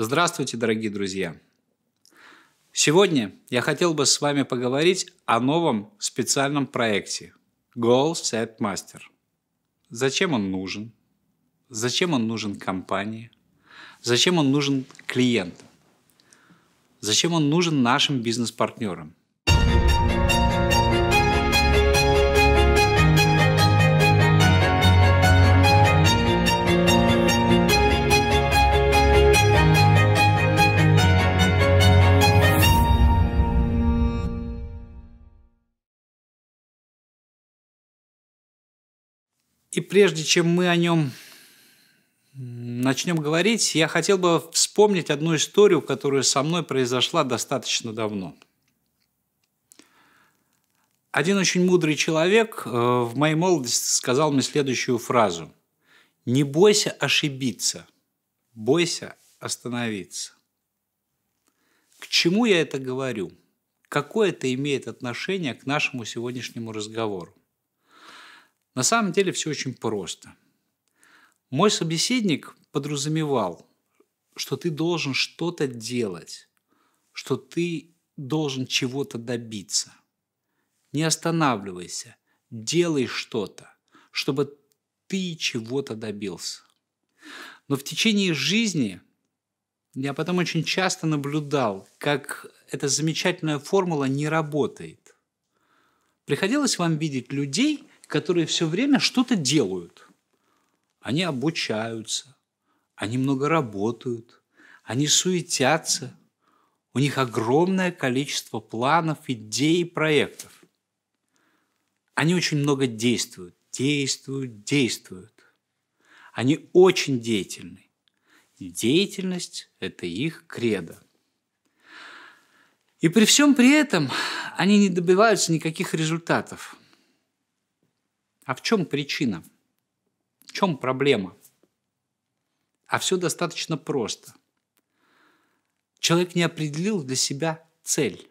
Здравствуйте, дорогие друзья! Сегодня я хотел бы с вами поговорить о новом специальном проекте Goal Set Master. Зачем он нужен? Зачем он нужен компании? Зачем он нужен клиентам? Зачем он нужен нашим бизнес-партнерам? И прежде чем мы о нем начнем говорить, я хотел бы вспомнить одну историю, которая со мной произошла достаточно давно. Один очень мудрый человек э, в моей молодости сказал мне следующую фразу. «Не бойся ошибиться, бойся остановиться». К чему я это говорю? Какое это имеет отношение к нашему сегодняшнему разговору? На самом деле все очень просто. Мой собеседник подразумевал, что ты должен что-то делать, что ты должен чего-то добиться. Не останавливайся, делай что-то, чтобы ты чего-то добился. Но в течение жизни я потом очень часто наблюдал, как эта замечательная формула не работает. Приходилось вам видеть людей – которые все время что-то делают. Они обучаются, они много работают, они суетятся, у них огромное количество планов, идей и проектов. Они очень много действуют, действуют, действуют. Они очень деятельны. деятельность – это их кредо. И при всем при этом они не добиваются никаких результатов – а в чем причина? В чем проблема? А все достаточно просто. Человек не определил для себя цель.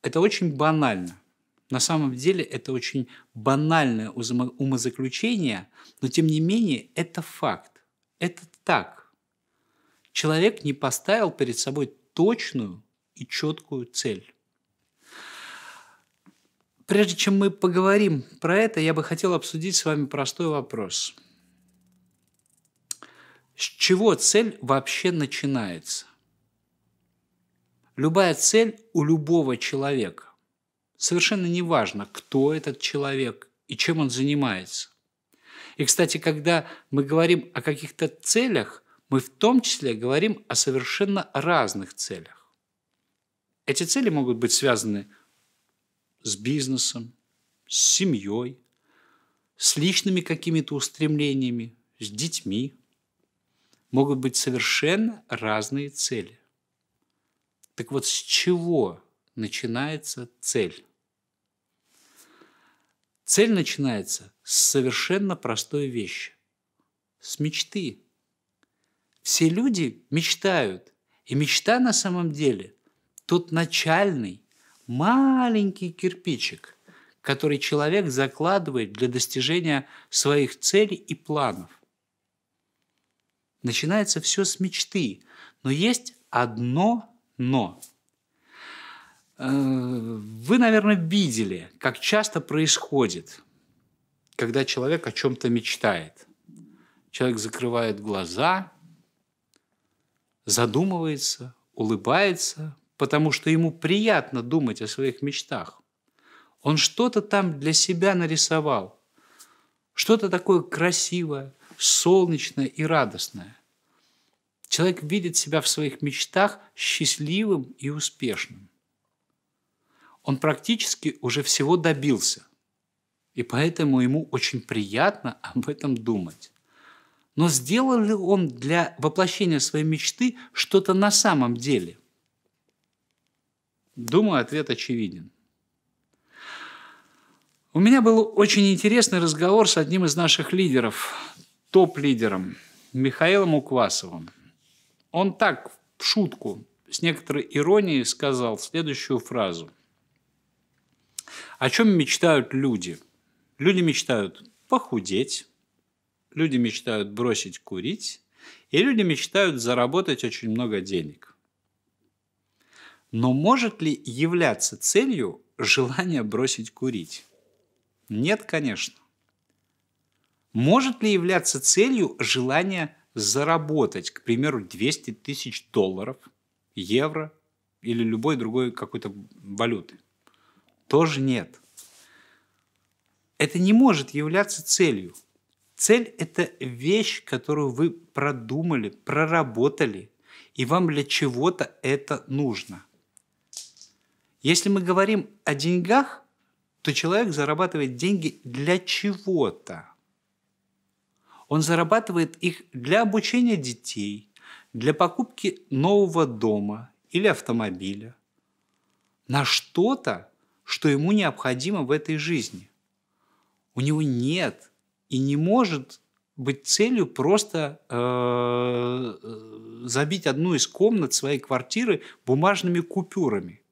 Это очень банально. На самом деле это очень банальное умозаключение, но тем не менее это факт. Это так. Человек не поставил перед собой точную и четкую цель. Прежде чем мы поговорим про это, я бы хотел обсудить с вами простой вопрос. С чего цель вообще начинается? Любая цель у любого человека. Совершенно не важно, кто этот человек и чем он занимается. И, кстати, когда мы говорим о каких-то целях, мы в том числе говорим о совершенно разных целях. Эти цели могут быть связаны с бизнесом, с семьей, с личными какими-то устремлениями, с детьми. Могут быть совершенно разные цели. Так вот, с чего начинается цель? Цель начинается с совершенно простой вещи – с мечты. Все люди мечтают, и мечта на самом деле – тот начальный маленький кирпичик, который человек закладывает для достижения своих целей и планов. Начинается все с мечты, но есть одно но. Э, вы, наверное, видели, как часто происходит, когда человек о чем-то мечтает. Человек закрывает глаза, задумывается, улыбается, потому что ему приятно думать о своих мечтах. Он что-то там для себя нарисовал, что-то такое красивое, солнечное и радостное. Человек видит себя в своих мечтах счастливым и успешным. Он практически уже всего добился, и поэтому ему очень приятно об этом думать. Но сделал ли он для воплощения своей мечты что-то на самом деле? Думаю, ответ очевиден. У меня был очень интересный разговор с одним из наших лидеров, топ-лидером, Михаилом Уквасовым. Он так, в шутку, с некоторой иронией сказал следующую фразу. О чем мечтают люди? Люди мечтают похудеть, люди мечтают бросить курить, и люди мечтают заработать очень много денег. Но может ли являться целью желание бросить курить? Нет, конечно. Может ли являться целью желание заработать, к примеру, 200 тысяч долларов, евро или любой другой какой-то валюты? Тоже нет. Это не может являться целью. Цель – это вещь, которую вы продумали, проработали, и вам для чего-то это нужно – если мы говорим о деньгах, то человек зарабатывает деньги для чего-то. Он зарабатывает их для обучения детей, для покупки нового дома или автомобиля, на что-то, что ему необходимо в этой жизни. У него нет и не может быть целью просто э, э, забить одну из комнат своей квартиры бумажными купюрами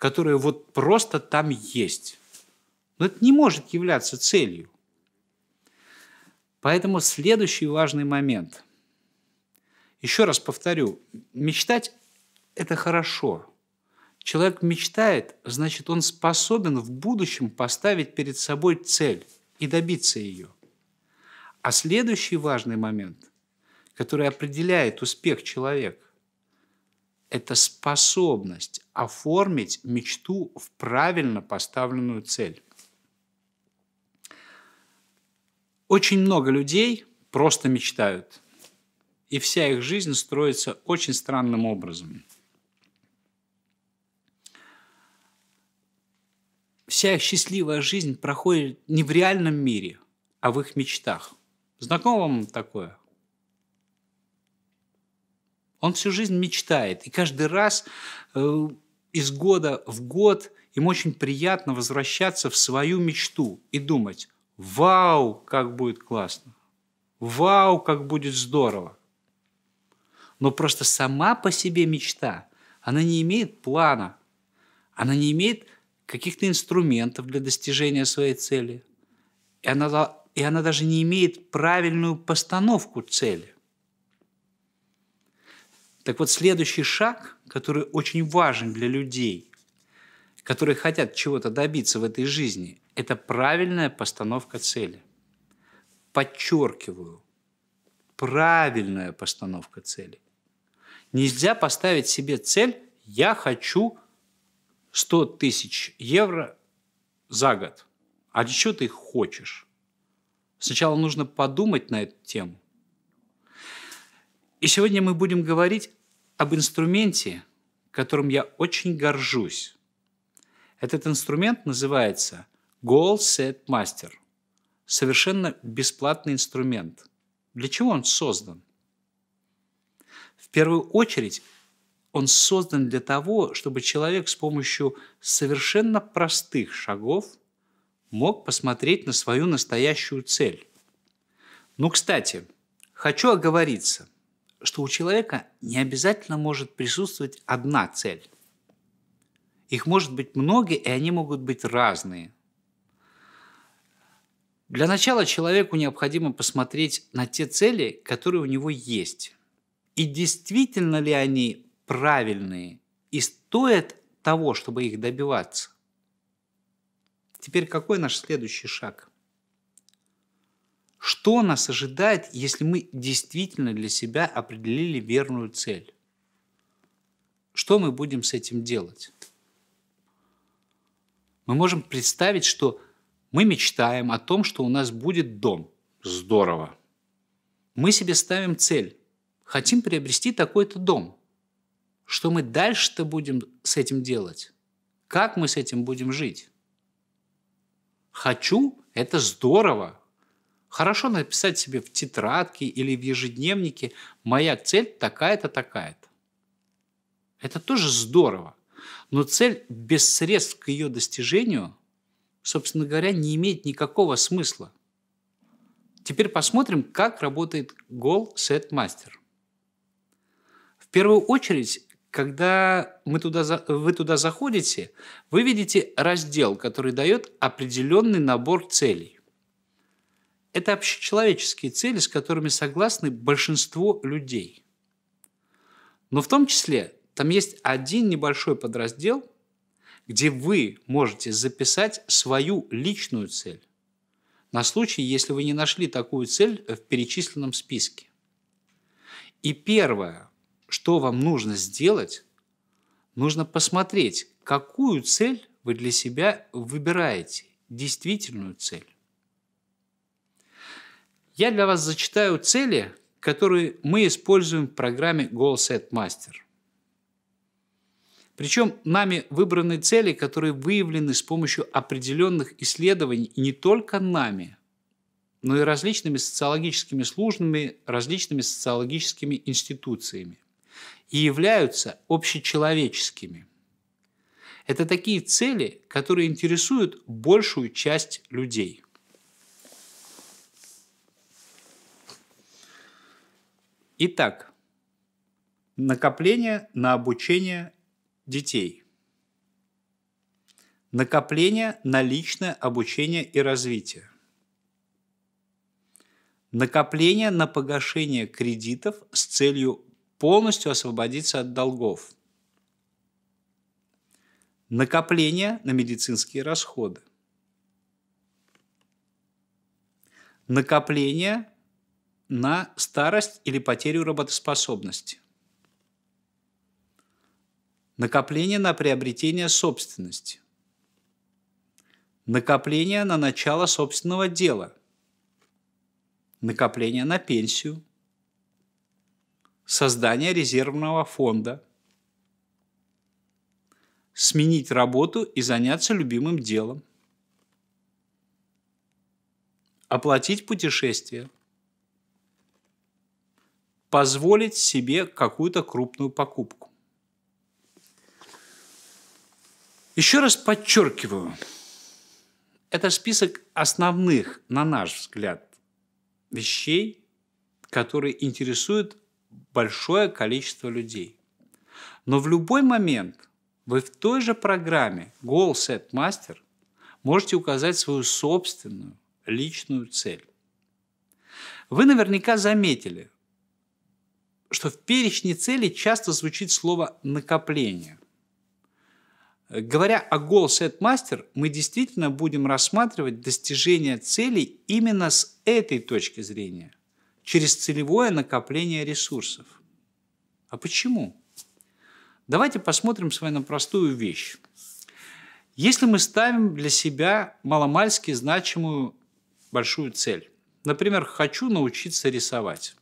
которое вот просто там есть. Но это не может являться целью. Поэтому следующий важный момент. Еще раз повторю, мечтать – это хорошо. Человек мечтает, значит, он способен в будущем поставить перед собой цель и добиться ее. А следующий важный момент, который определяет успех человека, – это способность оформить мечту в правильно поставленную цель. Очень много людей просто мечтают, и вся их жизнь строится очень странным образом. Вся их счастливая жизнь проходит не в реальном мире, а в их мечтах. Знакомо вам такое? Он всю жизнь мечтает. И каждый раз э, из года в год им очень приятно возвращаться в свою мечту и думать, вау, как будет классно, вау, как будет здорово. Но просто сама по себе мечта, она не имеет плана, она не имеет каких-то инструментов для достижения своей цели. И она, и она даже не имеет правильную постановку цели. Так вот, следующий шаг, который очень важен для людей, которые хотят чего-то добиться в этой жизни, это правильная постановка цели. Подчеркиваю, правильная постановка цели. Нельзя поставить себе цель «я хочу 100 тысяч евро за год». А для чего ты их хочешь? Сначала нужно подумать на эту тему – и сегодня мы будем говорить об инструменте, которым я очень горжусь. Этот инструмент называется Goal Set Master. Совершенно бесплатный инструмент. Для чего он создан? В первую очередь, он создан для того, чтобы человек с помощью совершенно простых шагов мог посмотреть на свою настоящую цель. Ну, кстати, хочу оговориться что у человека не обязательно может присутствовать одна цель. Их может быть много, и они могут быть разные. Для начала человеку необходимо посмотреть на те цели, которые у него есть. И действительно ли они правильные и стоят того, чтобы их добиваться? Теперь какой наш следующий шаг? Что нас ожидает, если мы действительно для себя определили верную цель? Что мы будем с этим делать? Мы можем представить, что мы мечтаем о том, что у нас будет дом. Здорово. Мы себе ставим цель. Хотим приобрести такой-то дом. Что мы дальше-то будем с этим делать? Как мы с этим будем жить? Хочу – это здорово. Хорошо написать себе в тетрадке или в ежедневнике «Моя цель такая-то, такая-то». Это тоже здорово. Но цель без средств к ее достижению, собственно говоря, не имеет никакого смысла. Теперь посмотрим, как работает Goal Set Master. В первую очередь, когда мы туда, вы туда заходите, вы видите раздел, который дает определенный набор целей. Это общечеловеческие цели, с которыми согласны большинство людей. Но в том числе там есть один небольшой подраздел, где вы можете записать свою личную цель на случай, если вы не нашли такую цель в перечисленном списке. И первое, что вам нужно сделать, нужно посмотреть, какую цель вы для себя выбираете, действительную цель. Я для вас зачитаю цели, которые мы используем в программе Goal Set Master. Причем нами выбраны цели, которые выявлены с помощью определенных исследований не только нами, но и различными социологическими службами, различными социологическими институциями и являются общечеловеческими. Это такие цели, которые интересуют большую часть людей – Итак, накопление на обучение детей. Накопление на личное обучение и развитие. Накопление на погашение кредитов с целью полностью освободиться от долгов. Накопление на медицинские расходы. Накопление на старость или потерю работоспособности. Накопление на приобретение собственности. Накопление на начало собственного дела. Накопление на пенсию. Создание резервного фонда. Сменить работу и заняться любимым делом. Оплатить путешествие – позволить себе какую-то крупную покупку. Еще раз подчеркиваю, это список основных, на наш взгляд, вещей, которые интересуют большое количество людей. Но в любой момент вы в той же программе Goal Set Master можете указать свою собственную личную цель. Вы наверняка заметили, что в перечне целей часто звучит слово «накопление». Говоря о Goal Set Master, мы действительно будем рассматривать достижение целей именно с этой точки зрения, через целевое накопление ресурсов. А почему? Давайте посмотрим с вами на простую вещь. Если мы ставим для себя маломальски значимую большую цель, например, «хочу научиться рисовать»,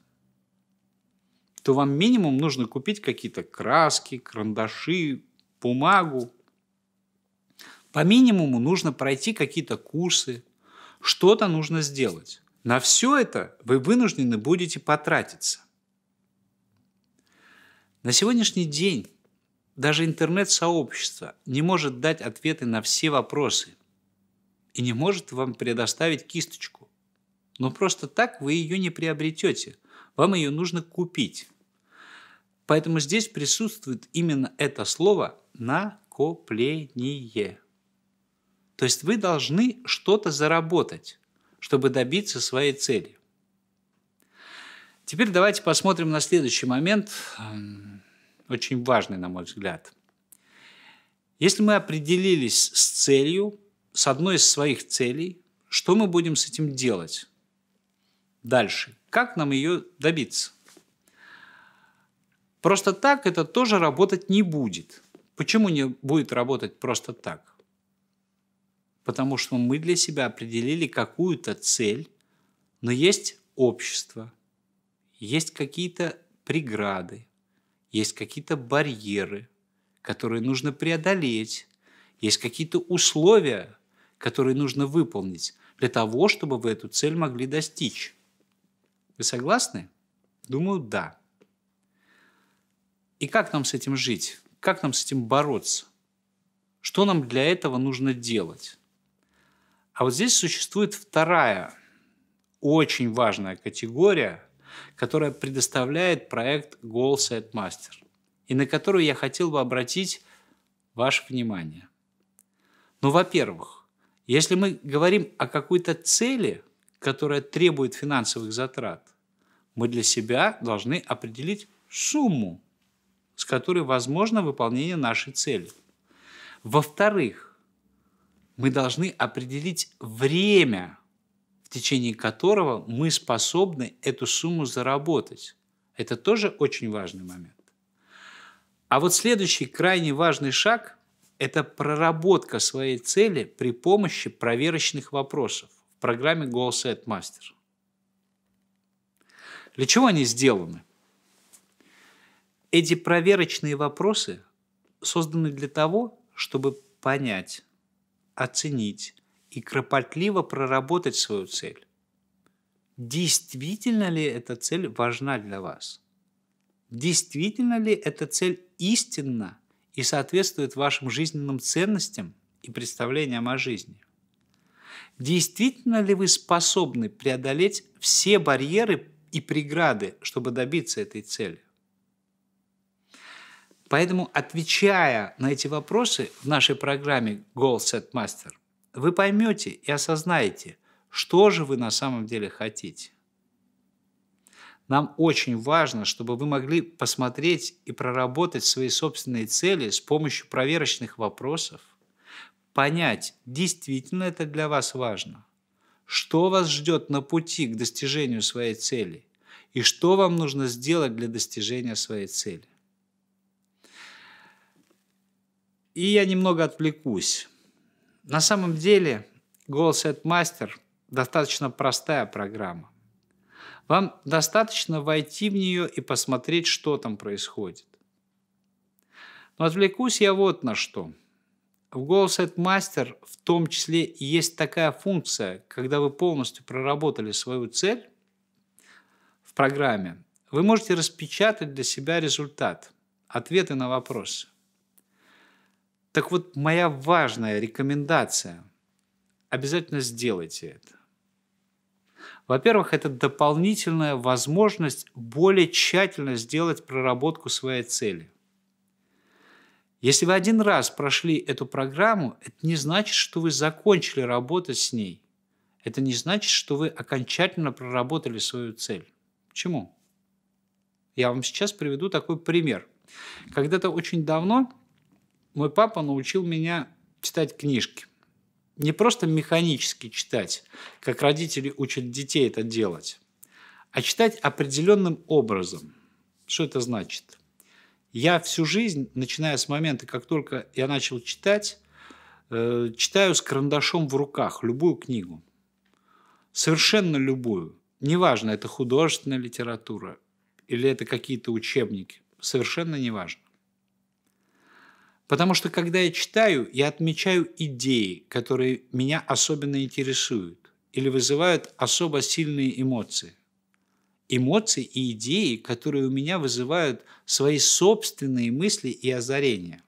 то вам минимум нужно купить какие-то краски, карандаши, бумагу. По минимуму нужно пройти какие-то курсы, что-то нужно сделать. На все это вы вынуждены будете потратиться. На сегодняшний день даже интернет-сообщество не может дать ответы на все вопросы и не может вам предоставить кисточку. Но просто так вы ее не приобретете. Вам ее нужно купить. Поэтому здесь присутствует именно это слово «накопление». То есть вы должны что-то заработать, чтобы добиться своей цели. Теперь давайте посмотрим на следующий момент, эм, очень важный, на мой взгляд. Если мы определились с целью, с одной из своих целей, что мы будем с этим делать дальше? Как нам ее добиться? Просто так это тоже работать не будет. Почему не будет работать просто так? Потому что мы для себя определили какую-то цель, но есть общество, есть какие-то преграды, есть какие-то барьеры, которые нужно преодолеть, есть какие-то условия, которые нужно выполнить для того, чтобы вы эту цель могли достичь. Вы согласны? Думаю, да. И как нам с этим жить? Как нам с этим бороться? Что нам для этого нужно делать? А вот здесь существует вторая очень важная категория, которая предоставляет проект Goal Set Master, и на которую я хотел бы обратить ваше внимание. Ну, во-первых, если мы говорим о какой-то цели, которая требует финансовых затрат, мы для себя должны определить сумму, с которой возможно выполнение нашей цели. Во-вторых, мы должны определить время, в течение которого мы способны эту сумму заработать. Это тоже очень важный момент. А вот следующий крайне важный шаг – это проработка своей цели при помощи проверочных вопросов в программе Goal Set Master. Для чего они сделаны? Эти проверочные вопросы созданы для того, чтобы понять, оценить и кропотливо проработать свою цель. Действительно ли эта цель важна для вас? Действительно ли эта цель истинна и соответствует вашим жизненным ценностям и представлениям о жизни? Действительно ли вы способны преодолеть все барьеры и преграды, чтобы добиться этой цели? Поэтому, отвечая на эти вопросы в нашей программе Goal Set Master, вы поймете и осознаете, что же вы на самом деле хотите. Нам очень важно, чтобы вы могли посмотреть и проработать свои собственные цели с помощью проверочных вопросов, понять, действительно это для вас важно, что вас ждет на пути к достижению своей цели и что вам нужно сделать для достижения своей цели. И я немного отвлекусь. На самом деле Goal Set Master – достаточно простая программа. Вам достаточно войти в нее и посмотреть, что там происходит. Но отвлекусь я вот на что. В Goal Set Master в том числе есть такая функция, когда вы полностью проработали свою цель в программе, вы можете распечатать для себя результат, ответы на вопросы. Так вот, моя важная рекомендация. Обязательно сделайте это. Во-первых, это дополнительная возможность более тщательно сделать проработку своей цели. Если вы один раз прошли эту программу, это не значит, что вы закончили работать с ней. Это не значит, что вы окончательно проработали свою цель. Почему? Я вам сейчас приведу такой пример. Когда-то очень давно мой папа научил меня читать книжки. Не просто механически читать, как родители учат детей это делать, а читать определенным образом. Что это значит? Я всю жизнь, начиная с момента, как только я начал читать, э, читаю с карандашом в руках любую книгу. Совершенно любую. Неважно, это художественная литература или это какие-то учебники. Совершенно неважно. Потому что когда я читаю, я отмечаю идеи, которые меня особенно интересуют или вызывают особо сильные эмоции. Эмоции и идеи, которые у меня вызывают свои собственные мысли и озарения.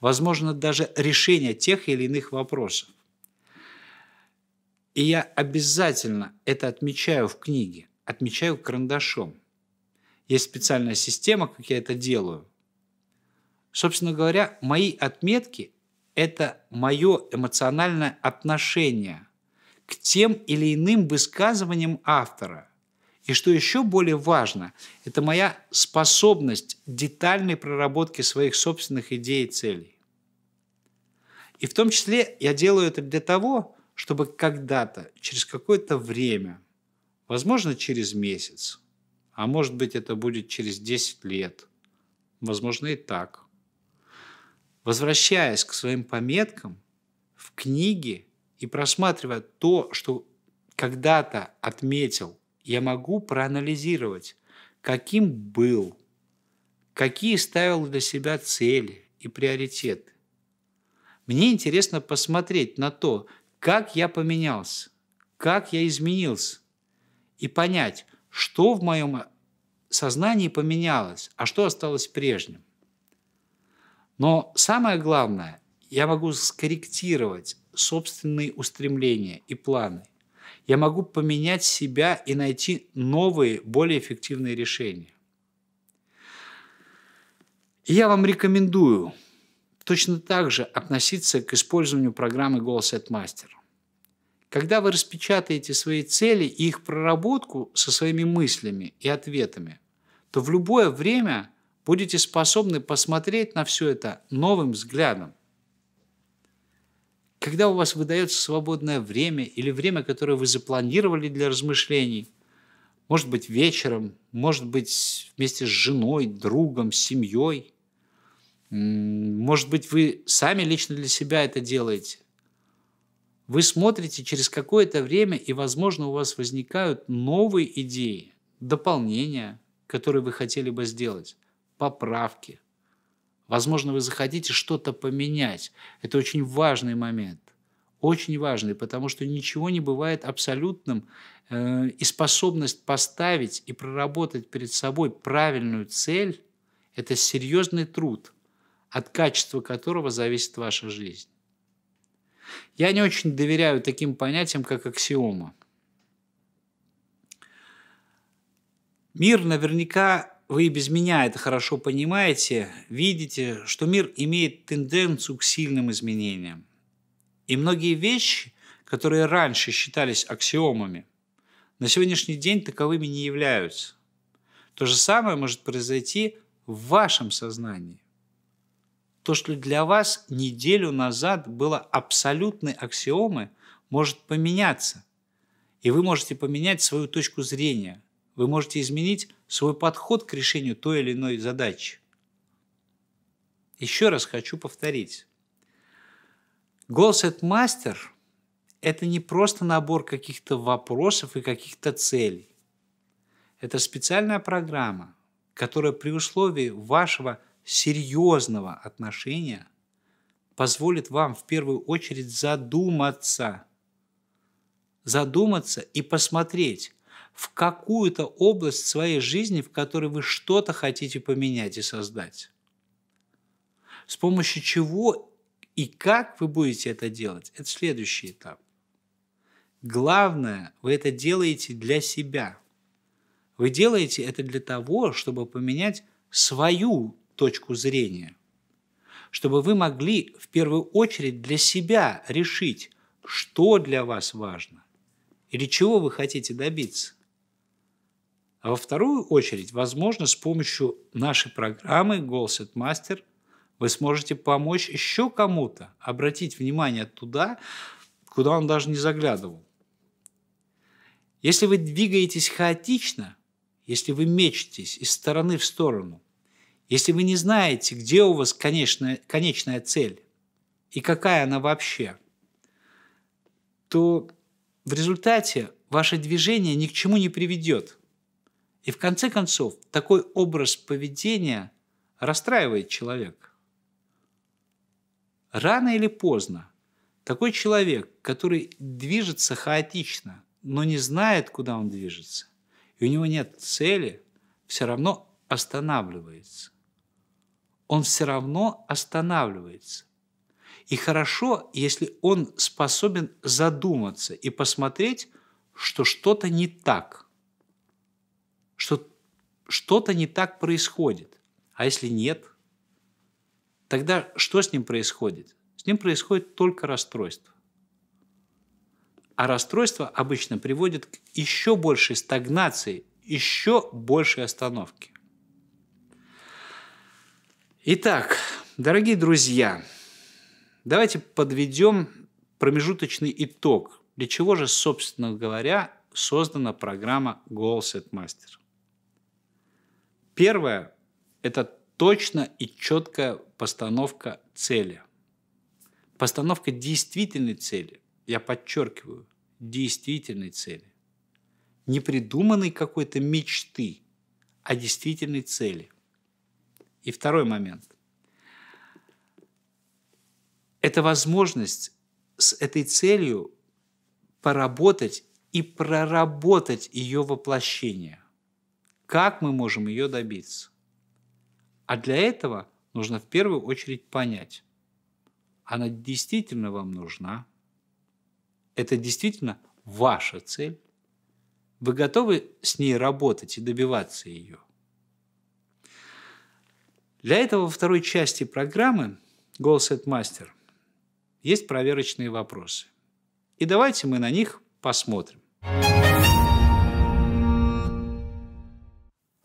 Возможно, даже решение тех или иных вопросов. И я обязательно это отмечаю в книге, отмечаю карандашом. Есть специальная система, как я это делаю. Собственно говоря, мои отметки – это мое эмоциональное отношение к тем или иным высказываниям автора. И что еще более важно, это моя способность детальной проработки своих собственных идей и целей. И в том числе я делаю это для того, чтобы когда-то, через какое-то время, возможно, через месяц, а может быть, это будет через 10 лет, возможно, и так – возвращаясь к своим пометкам в книге и просматривая то, что когда-то отметил, я могу проанализировать, каким был, какие ставил для себя цели и приоритеты. Мне интересно посмотреть на то, как я поменялся, как я изменился, и понять, что в моем сознании поменялось, а что осталось прежним. Но самое главное, я могу скорректировать собственные устремления и планы. Я могу поменять себя и найти новые, более эффективные решения. И я вам рекомендую точно так же относиться к использованию программы «Голос от мастера». Когда вы распечатаете свои цели и их проработку со своими мыслями и ответами, то в любое время – будете способны посмотреть на все это новым взглядом. Когда у вас выдается свободное время или время, которое вы запланировали для размышлений, может быть, вечером, может быть, вместе с женой, другом, семьей, может быть, вы сами лично для себя это делаете, вы смотрите через какое-то время, и, возможно, у вас возникают новые идеи, дополнения, которые вы хотели бы сделать поправки. Возможно, вы захотите что-то поменять. Это очень важный момент. Очень важный, потому что ничего не бывает абсолютным. Э, и способность поставить и проработать перед собой правильную цель – это серьезный труд, от качества которого зависит ваша жизнь. Я не очень доверяю таким понятиям, как аксиома. Мир наверняка вы и без меня это хорошо понимаете, видите, что мир имеет тенденцию к сильным изменениям. И многие вещи, которые раньше считались аксиомами, на сегодняшний день таковыми не являются. То же самое может произойти в вашем сознании. То, что для вас неделю назад было абсолютной аксиомой, может поменяться. И вы можете поменять свою точку зрения – вы можете изменить свой подход к решению той или иной задачи. Еще раз хочу повторить. Goal Set Master – это не просто набор каких-то вопросов и каких-то целей. Это специальная программа, которая при условии вашего серьезного отношения позволит вам в первую очередь задуматься. Задуматься и посмотреть, в какую-то область своей жизни, в которой вы что-то хотите поменять и создать. С помощью чего и как вы будете это делать, это следующий этап. Главное, вы это делаете для себя. Вы делаете это для того, чтобы поменять свою точку зрения, чтобы вы могли в первую очередь для себя решить, что для вас важно или чего вы хотите добиться. А во вторую очередь, возможно, с помощью нашей программы Goalset Master вы сможете помочь еще кому-то обратить внимание туда, куда он даже не заглядывал. Если вы двигаетесь хаотично, если вы мечетесь из стороны в сторону, если вы не знаете, где у вас конечная, конечная цель и какая она вообще, то в результате ваше движение ни к чему не приведет – и в конце концов, такой образ поведения расстраивает человека. Рано или поздно такой человек, который движется хаотично, но не знает, куда он движется, и у него нет цели, все равно останавливается. Он все равно останавливается. И хорошо, если он способен задуматься и посмотреть, что что-то не так – что что-то не так происходит. А если нет, тогда что с ним происходит? С ним происходит только расстройство. А расстройство обычно приводит к еще большей стагнации, еще большей остановке. Итак, дорогие друзья, давайте подведем промежуточный итог. Для чего же, собственно говоря, создана программа Goal Set Master? Первое – это точно и четкая постановка цели. Постановка действительной цели. Я подчеркиваю, действительной цели. Не придуманной какой-то мечты, а действительной цели. И второй момент. Это возможность с этой целью поработать и проработать ее воплощение – как мы можем ее добиться. А для этого нужно в первую очередь понять, она действительно вам нужна, это действительно ваша цель, вы готовы с ней работать и добиваться ее. Для этого во второй части программы Goal Set есть проверочные вопросы. И давайте мы на них посмотрим. Thank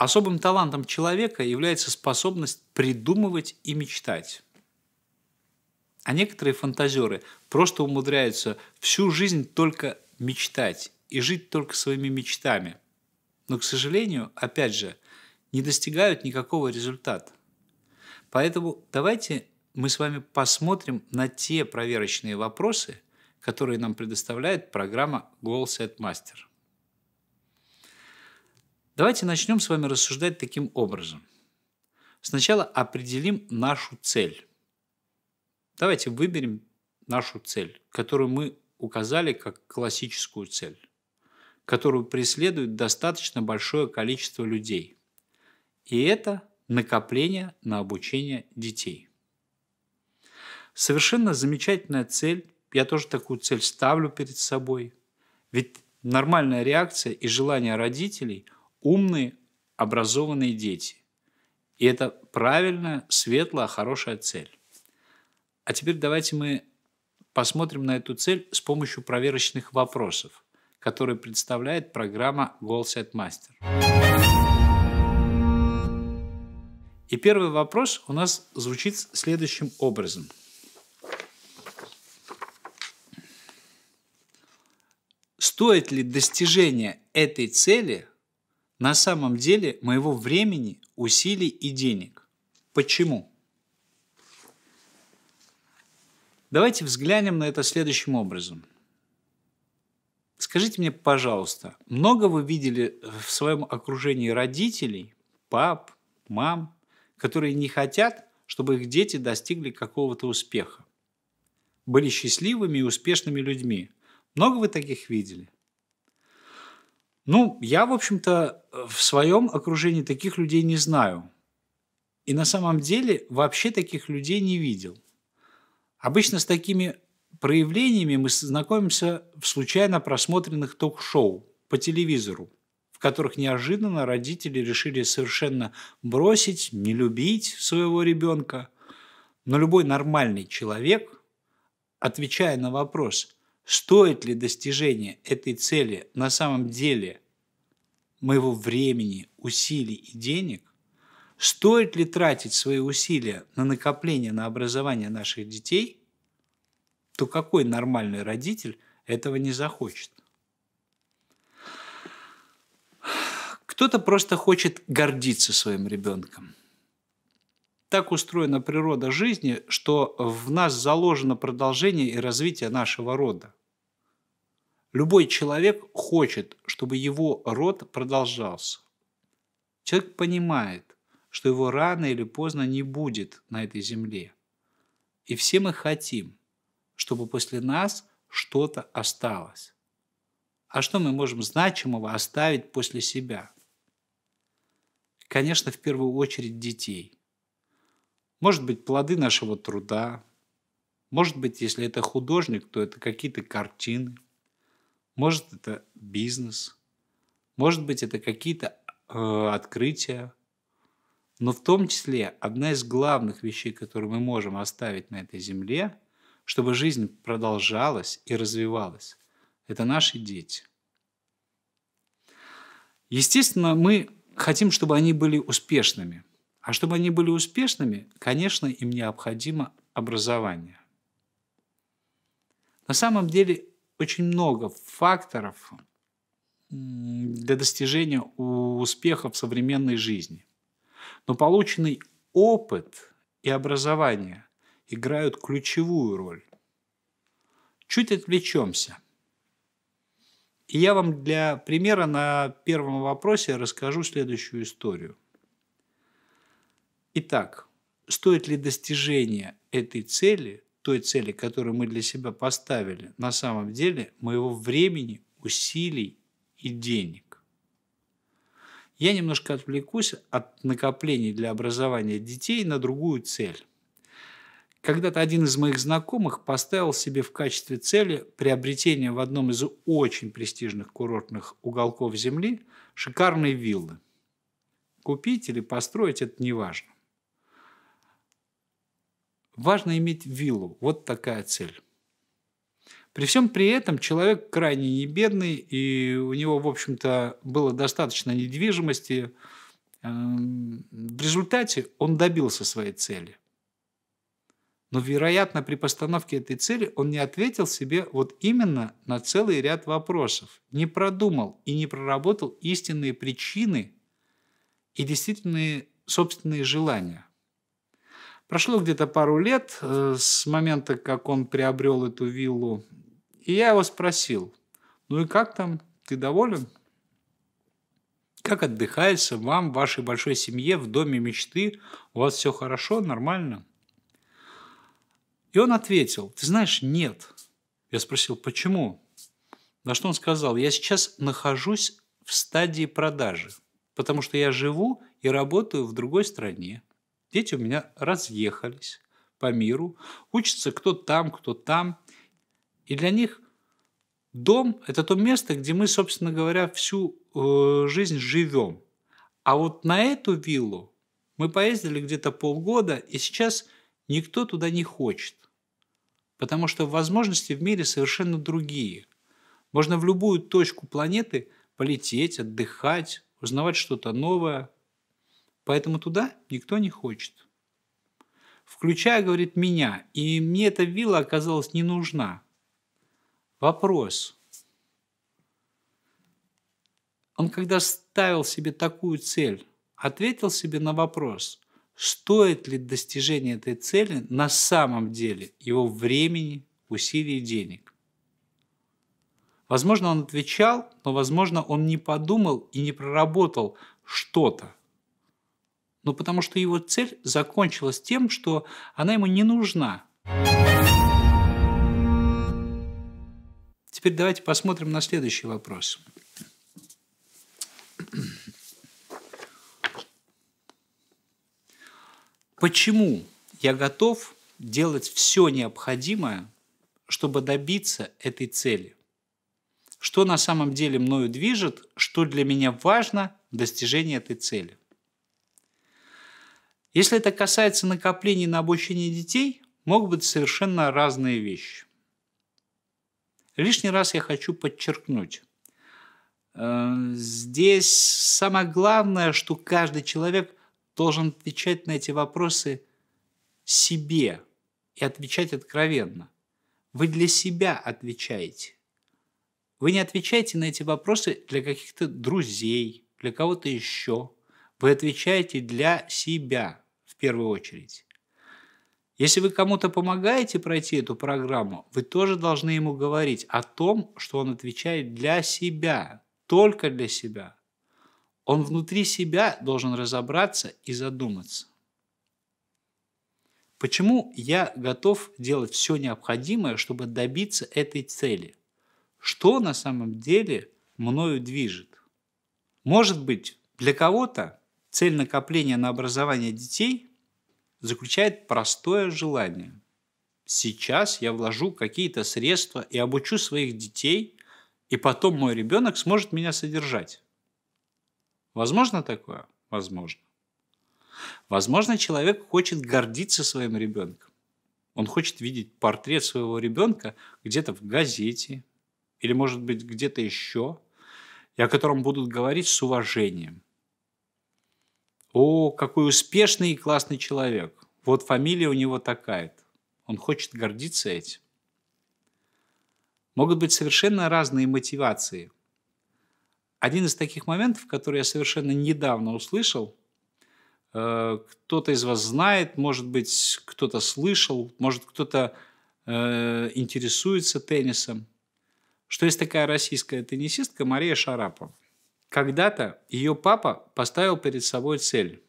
Особым талантом человека является способность придумывать и мечтать. А некоторые фантазеры просто умудряются всю жизнь только мечтать и жить только своими мечтами. Но, к сожалению, опять же, не достигают никакого результата. Поэтому давайте мы с вами посмотрим на те проверочные вопросы, которые нам предоставляет программа Goal Set Master – Давайте начнем с вами рассуждать таким образом. Сначала определим нашу цель. Давайте выберем нашу цель, которую мы указали как классическую цель, которую преследует достаточно большое количество людей. И это накопление на обучение детей. Совершенно замечательная цель, я тоже такую цель ставлю перед собой. Ведь нормальная реакция и желание родителей – умные, образованные дети. И это правильная, светлая, хорошая цель. А теперь давайте мы посмотрим на эту цель с помощью проверочных вопросов, которые представляет программа Goal Set Master. И первый вопрос у нас звучит следующим образом. Стоит ли достижение этой цели – на самом деле моего времени, усилий и денег. Почему? Давайте взглянем на это следующим образом. Скажите мне, пожалуйста, много вы видели в своем окружении родителей, пап, мам, которые не хотят, чтобы их дети достигли какого-то успеха? Были счастливыми и успешными людьми. Много вы таких видели? Ну, я, в общем-то, в своем окружении таких людей не знаю. И на самом деле вообще таких людей не видел. Обычно с такими проявлениями мы знакомимся в случайно просмотренных ток-шоу по телевизору, в которых неожиданно родители решили совершенно бросить, не любить своего ребенка. Но любой нормальный человек, отвечая на вопрос, стоит ли достижение этой цели на самом деле – моего времени, усилий и денег? Стоит ли тратить свои усилия на накопление, на образование наших детей? То какой нормальный родитель этого не захочет? Кто-то просто хочет гордиться своим ребенком. Так устроена природа жизни, что в нас заложено продолжение и развитие нашего рода. Любой человек хочет, чтобы его род продолжался. Человек понимает, что его рано или поздно не будет на этой земле. И все мы хотим, чтобы после нас что-то осталось. А что мы можем значимого оставить после себя? Конечно, в первую очередь детей. Может быть, плоды нашего труда. Может быть, если это художник, то это какие-то картины. Может, это бизнес, может быть, это какие-то э, открытия. Но в том числе одна из главных вещей, которые мы можем оставить на этой земле, чтобы жизнь продолжалась и развивалась, это наши дети. Естественно, мы хотим, чтобы они были успешными. А чтобы они были успешными, конечно, им необходимо образование. На самом деле очень много факторов для достижения успеха в современной жизни. Но полученный опыт и образование играют ключевую роль. Чуть отвлечемся. И я вам для примера на первом вопросе расскажу следующую историю. Итак, стоит ли достижение этой цели той цели, которую мы для себя поставили, на самом деле моего времени, усилий и денег. Я немножко отвлекусь от накоплений для образования детей на другую цель. Когда-то один из моих знакомых поставил себе в качестве цели приобретение в одном из очень престижных курортных уголков Земли шикарной виллы. Купить или построить – это не важно. Важно иметь виллу. Вот такая цель. При всем при этом человек крайне не бедный, и у него, в общем-то, было достаточно недвижимости. Эм, в результате он добился своей цели. Но, вероятно, при постановке этой цели он не ответил себе вот именно на целый ряд вопросов, не продумал и не проработал истинные причины и действительные собственные желания – Прошло где-то пару лет э, с момента, как он приобрел эту виллу, и я его спросил, ну и как там, ты доволен? Как отдыхается вам, вашей большой семье, в доме мечты? У вас все хорошо, нормально? И он ответил, ты знаешь, нет. Я спросил, почему? На что он сказал, я сейчас нахожусь в стадии продажи, потому что я живу и работаю в другой стране. Дети у меня разъехались по миру, учатся кто там, кто там. И для них дом – это то место, где мы, собственно говоря, всю э, жизнь живем. А вот на эту виллу мы поездили где-то полгода, и сейчас никто туда не хочет. Потому что возможности в мире совершенно другие. Можно в любую точку планеты полететь, отдыхать, узнавать что-то новое – Поэтому туда никто не хочет. Включая, говорит, меня, и мне эта вилла оказалась не нужна. Вопрос. Он когда ставил себе такую цель, ответил себе на вопрос, стоит ли достижение этой цели на самом деле его времени, усилий и денег. Возможно, он отвечал, но, возможно, он не подумал и не проработал что-то, ну, потому что его цель закончилась тем, что она ему не нужна. Теперь давайте посмотрим на следующий вопрос. Почему я готов делать все необходимое, чтобы добиться этой цели? Что на самом деле мною движет, что для меня важно в достижении этой цели? Если это касается накоплений на обучение детей, могут быть совершенно разные вещи. Лишний раз я хочу подчеркнуть. Э, здесь самое главное, что каждый человек должен отвечать на эти вопросы себе и отвечать откровенно. Вы для себя отвечаете. Вы не отвечаете на эти вопросы для каких-то друзей, для кого-то еще. Вы отвечаете для себя – первую очередь. Если вы кому-то помогаете пройти эту программу, вы тоже должны ему говорить о том, что он отвечает для себя, только для себя. Он внутри себя должен разобраться и задуматься. Почему я готов делать все необходимое, чтобы добиться этой цели? Что на самом деле мною движет? Может быть, для кого-то цель накопления на образование детей заключает простое желание. Сейчас я вложу какие-то средства и обучу своих детей, и потом мой ребенок сможет меня содержать. Возможно такое? Возможно. Возможно, человек хочет гордиться своим ребенком. Он хочет видеть портрет своего ребенка где-то в газете или, может быть, где-то еще, и о котором будут говорить с уважением – о, какой успешный и классный человек. Вот фамилия у него такая-то. Он хочет гордиться этим. Могут быть совершенно разные мотивации. Один из таких моментов, который я совершенно недавно услышал, э, кто-то из вас знает, может быть, кто-то слышал, может, кто-то э, интересуется теннисом, что есть такая российская теннисистка Мария Шарапова. Когда-то ее папа поставил перед собой цель,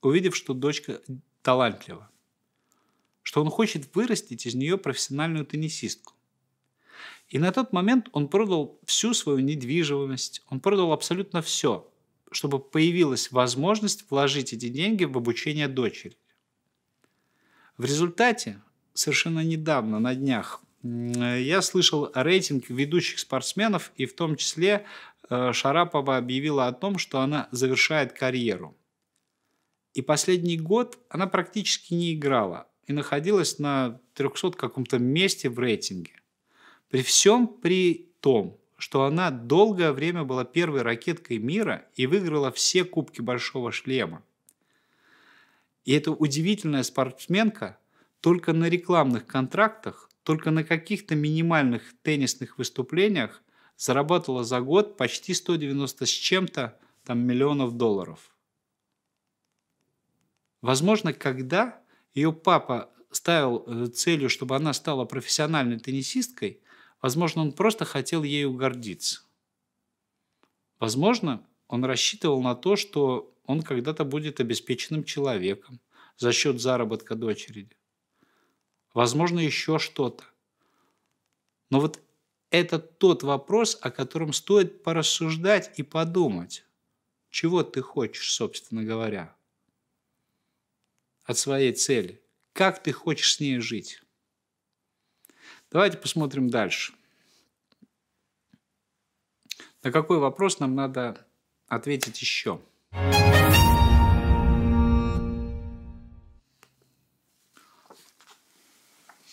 увидев, что дочка талантлива, что он хочет вырастить из нее профессиональную теннисистку. И на тот момент он продал всю свою недвижимость, он продал абсолютно все, чтобы появилась возможность вложить эти деньги в обучение дочери. В результате, совершенно недавно, на днях, я слышал рейтинг ведущих спортсменов, и в том числе Э, Шарапова объявила о том, что она завершает карьеру. И последний год она практически не играла и находилась на 300 каком-то месте в рейтинге. При всем при том, что она долгое время была первой ракеткой мира и выиграла все кубки Большого шлема. И эта удивительная спортсменка только на рекламных контрактах, только на каких-то минимальных теннисных выступлениях заработала за год почти 190 с чем-то там миллионов долларов. Возможно, когда ее папа ставил э, целью, чтобы она стала профессиональной теннисисткой, возможно, он просто хотел ею гордиться. Возможно, он рассчитывал на то, что он когда-то будет обеспеченным человеком за счет заработка дочери. Возможно, еще что-то. Но вот это тот вопрос, о котором стоит порассуждать и подумать. Чего ты хочешь, собственно говоря, от своей цели? Как ты хочешь с ней жить? Давайте посмотрим дальше. На какой вопрос нам надо ответить еще?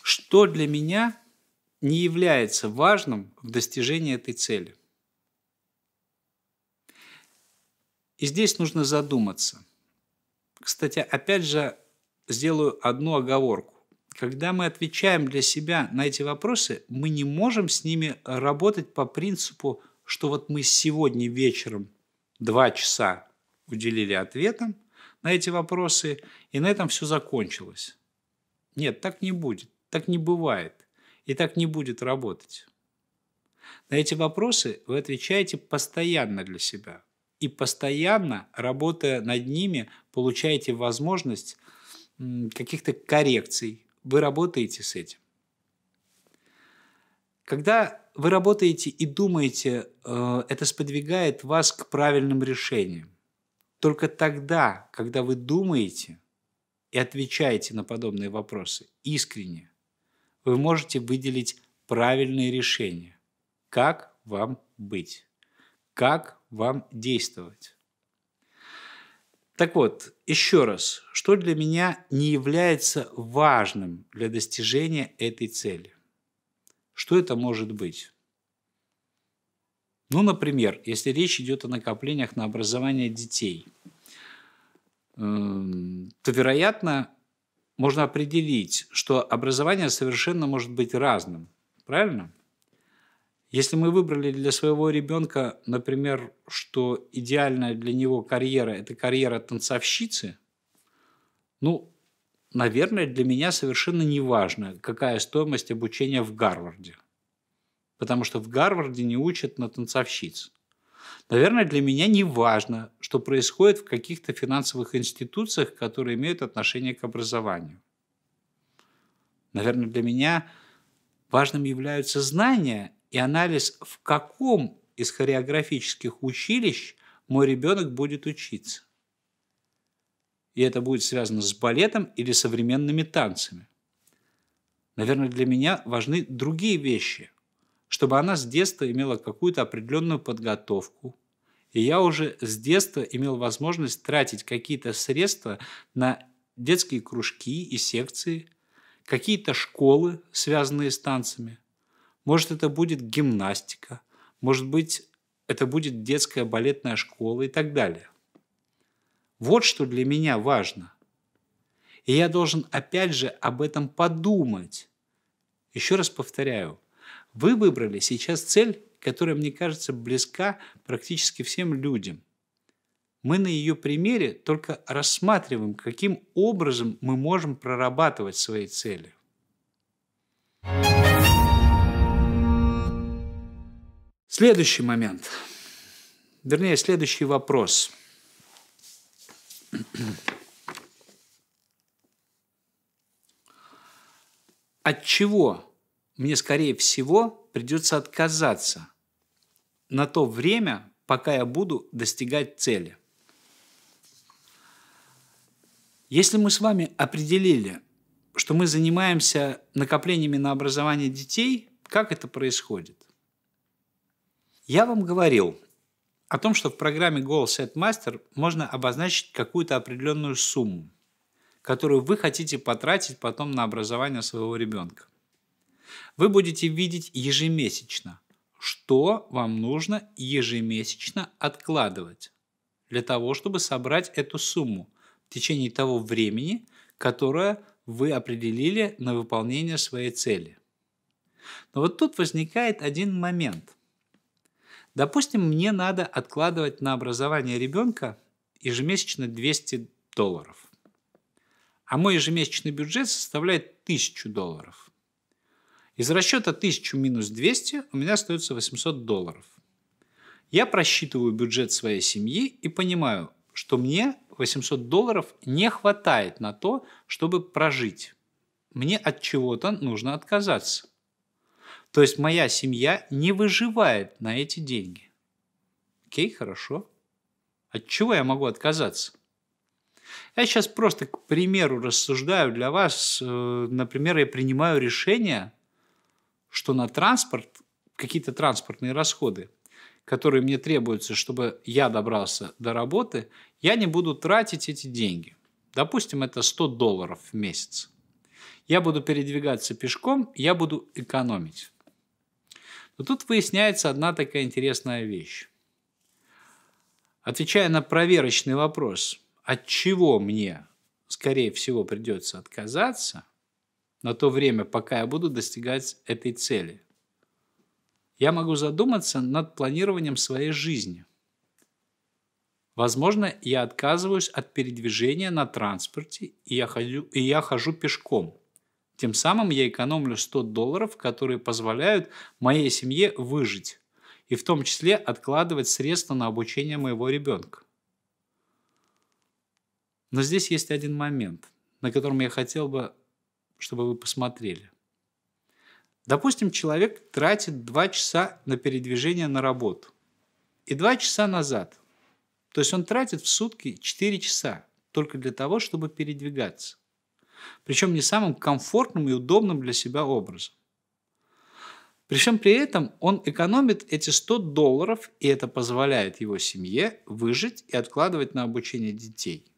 Что для меня не является важным в достижении этой цели. И здесь нужно задуматься. Кстати, опять же, сделаю одну оговорку. Когда мы отвечаем для себя на эти вопросы, мы не можем с ними работать по принципу, что вот мы сегодня вечером два часа уделили ответам на эти вопросы, и на этом все закончилось. Нет, так не будет, так не бывает. И так не будет работать. На эти вопросы вы отвечаете постоянно для себя. И постоянно, работая над ними, получаете возможность каких-то коррекций. Вы работаете с этим. Когда вы работаете и думаете, э, это сподвигает вас к правильным решениям. Только тогда, когда вы думаете и отвечаете на подобные вопросы искренне, вы можете выделить правильные решения. Как вам быть? Как вам действовать? Так вот, еще раз, что для меня не является важным для достижения этой цели? Что это может быть? Ну, например, если речь идет о накоплениях на образование детей, эм, то, вероятно, можно определить, что образование совершенно может быть разным. Правильно? Если мы выбрали для своего ребенка, например, что идеальная для него карьера – это карьера танцовщицы, ну, наверное, для меня совершенно не важно, какая стоимость обучения в Гарварде. Потому что в Гарварде не учат на танцовщиц. Наверное, для меня не важно, что происходит в каких-то финансовых институциях, которые имеют отношение к образованию. Наверное, для меня важным являются знания и анализ, в каком из хореографических училищ мой ребенок будет учиться. И это будет связано с балетом или современными танцами. Наверное, для меня важны другие вещи чтобы она с детства имела какую-то определенную подготовку. И я уже с детства имел возможность тратить какие-то средства на детские кружки и секции, какие-то школы, связанные с танцами. Может, это будет гимнастика, может быть, это будет детская балетная школа и так далее. Вот что для меня важно. И я должен опять же об этом подумать. Еще раз повторяю, вы выбрали сейчас цель, которая, мне кажется, близка практически всем людям. Мы на ее примере только рассматриваем, каким образом мы можем прорабатывать свои цели. Следующий момент, вернее, следующий вопрос. От чего мне, скорее всего, придется отказаться на то время, пока я буду достигать цели. Если мы с вами определили, что мы занимаемся накоплениями на образование детей, как это происходит? Я вам говорил о том, что в программе Goal Set Master можно обозначить какую-то определенную сумму, которую вы хотите потратить потом на образование своего ребенка вы будете видеть ежемесячно, что вам нужно ежемесячно откладывать для того, чтобы собрать эту сумму в течение того времени, которое вы определили на выполнение своей цели. Но вот тут возникает один момент. Допустим, мне надо откладывать на образование ребенка ежемесячно 200 долларов, а мой ежемесячный бюджет составляет 1000 долларов. Из расчета 1000 минус 200 у меня остается 800 долларов. Я просчитываю бюджет своей семьи и понимаю, что мне 800 долларов не хватает на то, чтобы прожить. Мне от чего-то нужно отказаться. То есть моя семья не выживает на эти деньги. Окей, хорошо. От чего я могу отказаться? Я сейчас просто, к примеру, рассуждаю для вас. Э, например, я принимаю решение, что на транспорт, какие-то транспортные расходы, которые мне требуются, чтобы я добрался до работы, я не буду тратить эти деньги. Допустим, это 100 долларов в месяц. Я буду передвигаться пешком, я буду экономить. Но тут выясняется одна такая интересная вещь. Отвечая на проверочный вопрос, от чего мне, скорее всего, придется отказаться – на то время, пока я буду достигать этой цели. Я могу задуматься над планированием своей жизни. Возможно, я отказываюсь от передвижения на транспорте, и я хожу, и я хожу пешком. Тем самым я экономлю 100 долларов, которые позволяют моей семье выжить, и в том числе откладывать средства на обучение моего ребенка. Но здесь есть один момент, на котором я хотел бы чтобы вы посмотрели. Допустим, человек тратит 2 часа на передвижение на работу и 2 часа назад. То есть он тратит в сутки 4 часа только для того, чтобы передвигаться. Причем не самым комфортным и удобным для себя образом. Причем при этом он экономит эти 100 долларов, и это позволяет его семье выжить и откладывать на обучение детей.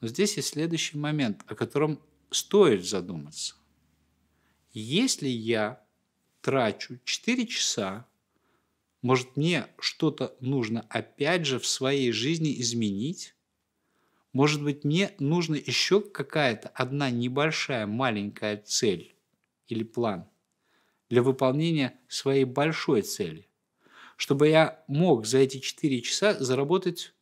Но здесь есть следующий момент, о котором стоит задуматься. Если я трачу 4 часа, может мне что-то нужно опять же в своей жизни изменить? Может быть мне нужна еще какая-то одна небольшая маленькая цель или план для выполнения своей большой цели, чтобы я мог за эти 4 часа заработать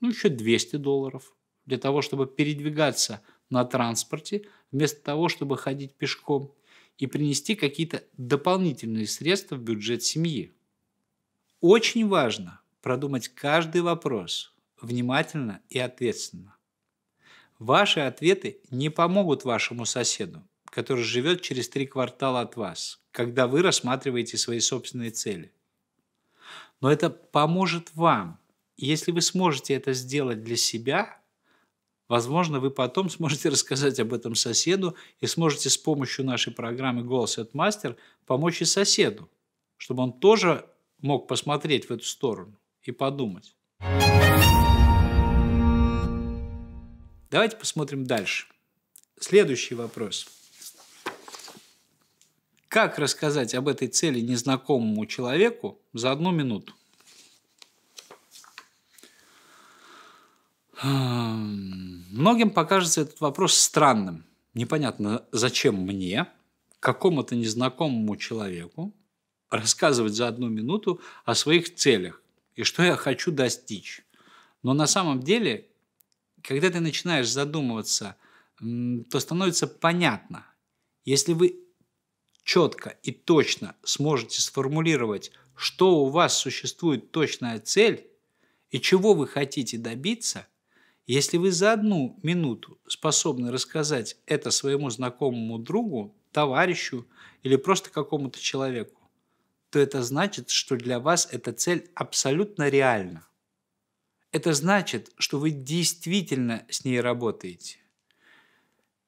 ну, еще 200 долларов для того, чтобы передвигаться – на транспорте, вместо того, чтобы ходить пешком, и принести какие-то дополнительные средства в бюджет семьи. Очень важно продумать каждый вопрос внимательно и ответственно. Ваши ответы не помогут вашему соседу, который живет через три квартала от вас, когда вы рассматриваете свои собственные цели. Но это поможет вам. если вы сможете это сделать для себя, Возможно, вы потом сможете рассказать об этом соседу и сможете с помощью нашей программы «Голос от мастер» помочь и соседу, чтобы он тоже мог посмотреть в эту сторону и подумать. Давайте посмотрим дальше. Следующий вопрос. Как рассказать об этой цели незнакомому человеку за одну минуту? Многим покажется этот вопрос странным. Непонятно, зачем мне, какому-то незнакомому человеку, рассказывать за одну минуту о своих целях и что я хочу достичь. Но на самом деле, когда ты начинаешь задумываться, то становится понятно, если вы четко и точно сможете сформулировать, что у вас существует точная цель и чего вы хотите добиться – если вы за одну минуту способны рассказать это своему знакомому другу, товарищу или просто какому-то человеку, то это значит, что для вас эта цель абсолютно реальна. Это значит, что вы действительно с ней работаете.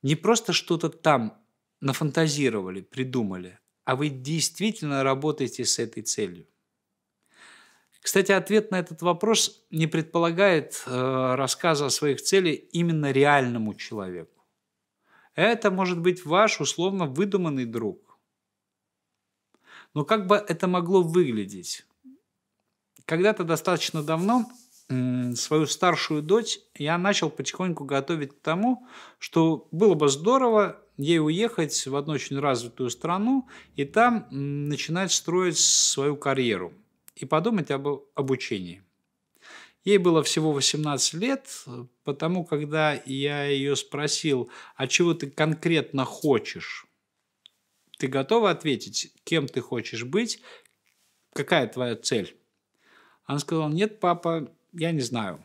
Не просто что-то там нафантазировали, придумали, а вы действительно работаете с этой целью. Кстати, ответ на этот вопрос не предполагает э, рассказа о своих целях именно реальному человеку. Это может быть ваш условно выдуманный друг. Но как бы это могло выглядеть? Когда-то достаточно давно свою старшую дочь я начал потихоньку готовить к тому, что было бы здорово ей уехать в одну очень развитую страну и там начинать строить свою карьеру – и подумать об обучении. Ей было всего 18 лет, потому когда я ее спросил, а чего ты конкретно хочешь, ты готова ответить, кем ты хочешь быть, какая твоя цель? Она сказала, нет, папа, я не знаю.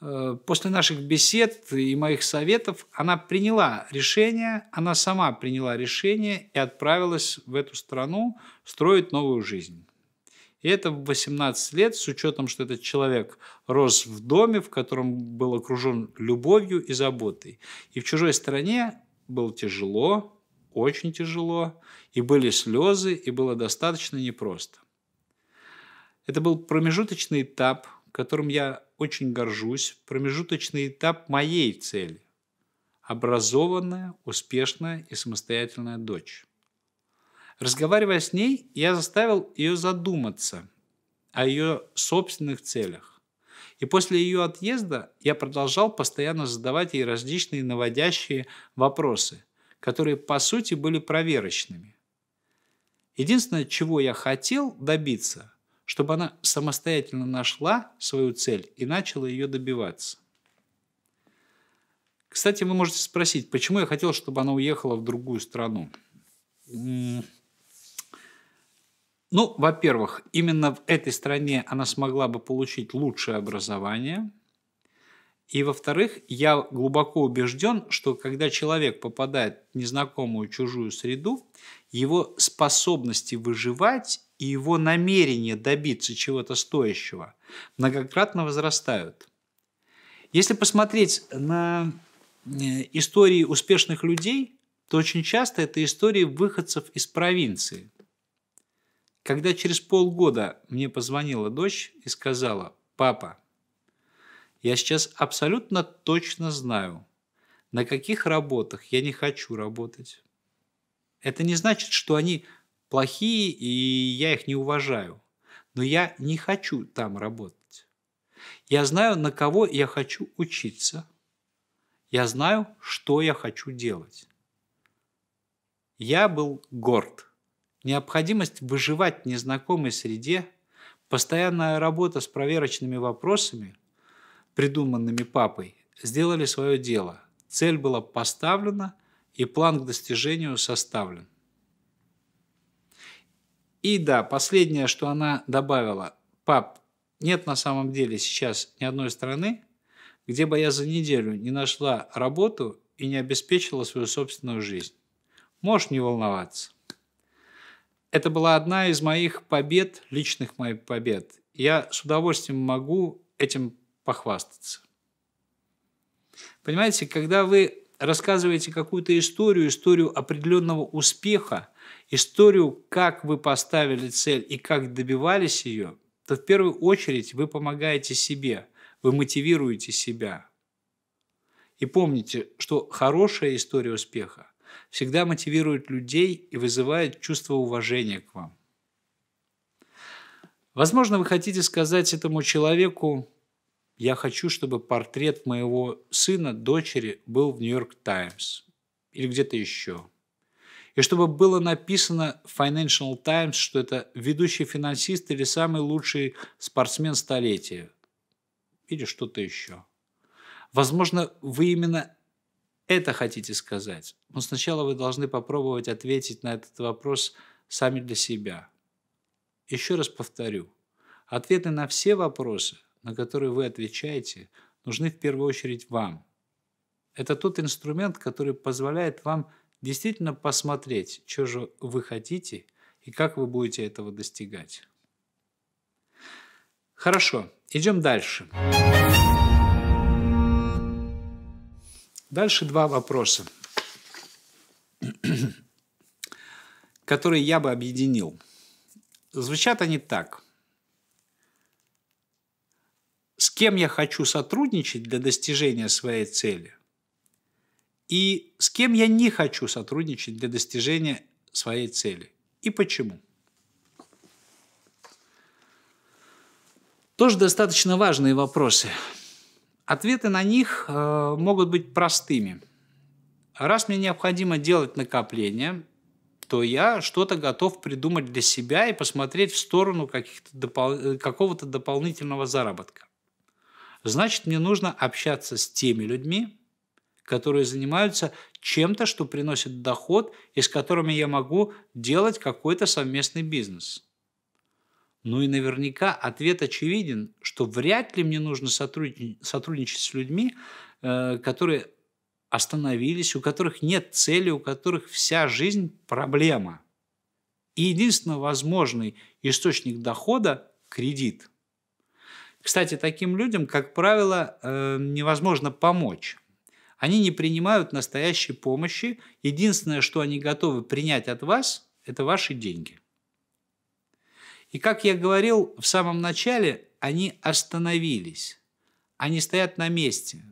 Э, после наших бесед и моих советов она приняла решение, она сама приняла решение и отправилась в эту страну строить новую жизнь. И это в 18 лет, с учетом, что этот человек рос в доме, в котором был окружен любовью и заботой. И в чужой стране было тяжело, очень тяжело, и были слезы, и было достаточно непросто. Это был промежуточный этап, которым я очень горжусь, промежуточный этап моей цели – образованная, успешная и самостоятельная дочь. Разговаривая с ней, я заставил ее задуматься о ее собственных целях. И после ее отъезда я продолжал постоянно задавать ей различные наводящие вопросы, которые по сути были проверочными. Единственное, чего я хотел добиться, чтобы она самостоятельно нашла свою цель и начала ее добиваться. Кстати, вы можете спросить, почему я хотел, чтобы она уехала в другую страну? Ну, во-первых, именно в этой стране она смогла бы получить лучшее образование. И, во-вторых, я глубоко убежден, что когда человек попадает в незнакомую чужую среду, его способности выживать и его намерение добиться чего-то стоящего многократно возрастают. Если посмотреть на э, истории успешных людей, то очень часто это истории выходцев из провинции – когда через полгода мне позвонила дочь и сказала, «Папа, я сейчас абсолютно точно знаю, на каких работах я не хочу работать. Это не значит, что они плохие и я их не уважаю, но я не хочу там работать. Я знаю, на кого я хочу учиться. Я знаю, что я хочу делать. Я был горд. Необходимость выживать в незнакомой среде, постоянная работа с проверочными вопросами, придуманными папой, сделали свое дело. Цель была поставлена, и план к достижению составлен. И да, последнее, что она добавила. Пап, нет на самом деле сейчас ни одной страны, где бы я за неделю не нашла работу и не обеспечила свою собственную жизнь. Можешь не волноваться. Это была одна из моих побед, личных моих побед. Я с удовольствием могу этим похвастаться. Понимаете, когда вы рассказываете какую-то историю, историю определенного успеха, историю, как вы поставили цель и как добивались ее, то в первую очередь вы помогаете себе, вы мотивируете себя. И помните, что хорошая история успеха всегда мотивирует людей и вызывает чувство уважения к вам. Возможно, вы хотите сказать этому человеку, я хочу, чтобы портрет моего сына, дочери был в Нью-Йорк Таймс или где-то еще. И чтобы было написано в Financial Times, что это ведущий финансист или самый лучший спортсмен столетия. Или что-то еще. Возможно, вы именно это хотите сказать? Но сначала вы должны попробовать ответить на этот вопрос сами для себя. Еще раз повторю. Ответы на все вопросы, на которые вы отвечаете, нужны в первую очередь вам. Это тот инструмент, который позволяет вам действительно посмотреть, что же вы хотите и как вы будете этого достигать. Хорошо, идем дальше. Дальше. Дальше два вопроса, которые я бы объединил. Звучат они так. С кем я хочу сотрудничать для достижения своей цели? И с кем я не хочу сотрудничать для достижения своей цели? И почему? Тоже достаточно важные вопросы. Ответы на них э, могут быть простыми. Раз мне необходимо делать накопление, то я что-то готов придумать для себя и посмотреть в сторону допол э, какого-то дополнительного заработка. Значит, мне нужно общаться с теми людьми, которые занимаются чем-то, что приносит доход и с которыми я могу делать какой-то совместный бизнес – ну и наверняка ответ очевиден, что вряд ли мне нужно сотрудничать, с людьми, э, которые остановились, у которых нет цели, у которых вся жизнь проблема. И единственно возможный источник дохода – кредит. Кстати, таким людям, как правило, э, невозможно помочь. Они не принимают настоящей помощи. Единственное, что они готовы принять от вас, это ваши деньги – и как я говорил в самом начале, они остановились. Они стоят на месте.